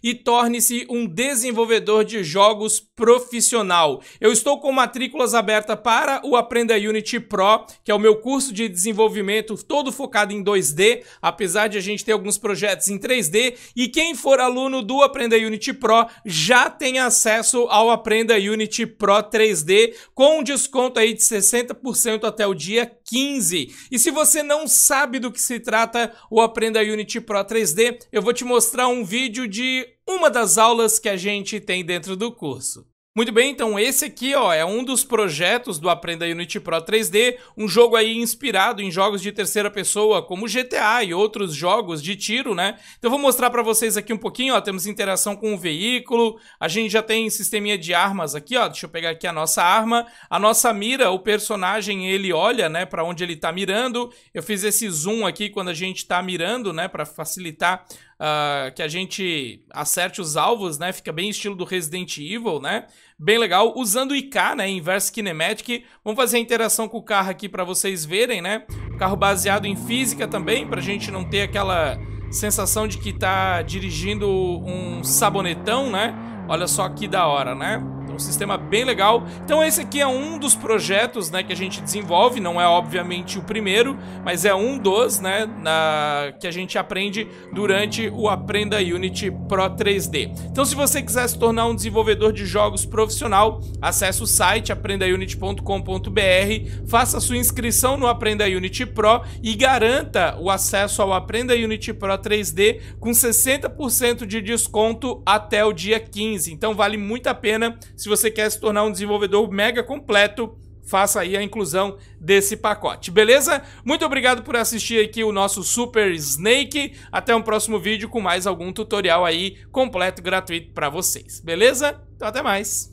e torne-se um desenvolvedor de jogos profissional. Eu estou com matrículas abertas para o Aprenda Unity Pro, que é o meu curso de desenvolvimento todo focado em 2D, apesar de a gente ter alguns projetos em 3D, e quem for aluno do Aprenda Unity Pro já tem acesso ao Aprenda Unity Pro 3D com um desconto aí de 60% até o dia 15. E se você não sabe do que se trata completa o Aprenda Unity Pro 3D, eu vou te mostrar um vídeo de uma das aulas que a gente tem dentro do curso. Muito bem, então esse aqui ó, é um dos projetos do Aprenda Unity Pro 3D, um jogo aí inspirado em jogos de terceira pessoa como GTA e outros jogos de tiro, né? Então eu vou mostrar para vocês aqui um pouquinho, ó, temos interação com o veículo, a gente já tem sisteminha de armas aqui, ó, deixa eu pegar aqui a nossa arma, a nossa mira, o personagem ele olha, né, para onde ele tá mirando, eu fiz esse zoom aqui quando a gente tá mirando, né, para facilitar uh, que a gente acerte os alvos, né? Fica bem estilo do Resident Evil, né? Bem legal. Usando o IK, né? Inverse Kinematic. Vamos fazer a interação com o carro aqui para vocês verem, né? Carro baseado em física também, pra gente não ter aquela sensação de que tá dirigindo um sabonetão, né? Olha só que da hora, né? um sistema bem legal. Então esse aqui é um dos projetos, né, que a gente desenvolve, não é obviamente o primeiro, mas é um dos, né, na... que a gente aprende durante o Aprenda Unity Pro 3D. Então se você quiser se tornar um desenvolvedor de jogos profissional, acesse o site aprendaunity.com.br, faça sua inscrição no Aprenda Unity Pro e garanta o acesso ao Aprenda Unity Pro 3D com 60% de desconto até o dia 15. Então vale muito a pena se se você quer se tornar um desenvolvedor mega completo, faça aí a inclusão desse pacote, beleza? Muito obrigado por assistir aqui o nosso Super Snake. Até um próximo vídeo com mais algum tutorial aí completo gratuito para vocês, beleza? Então até mais.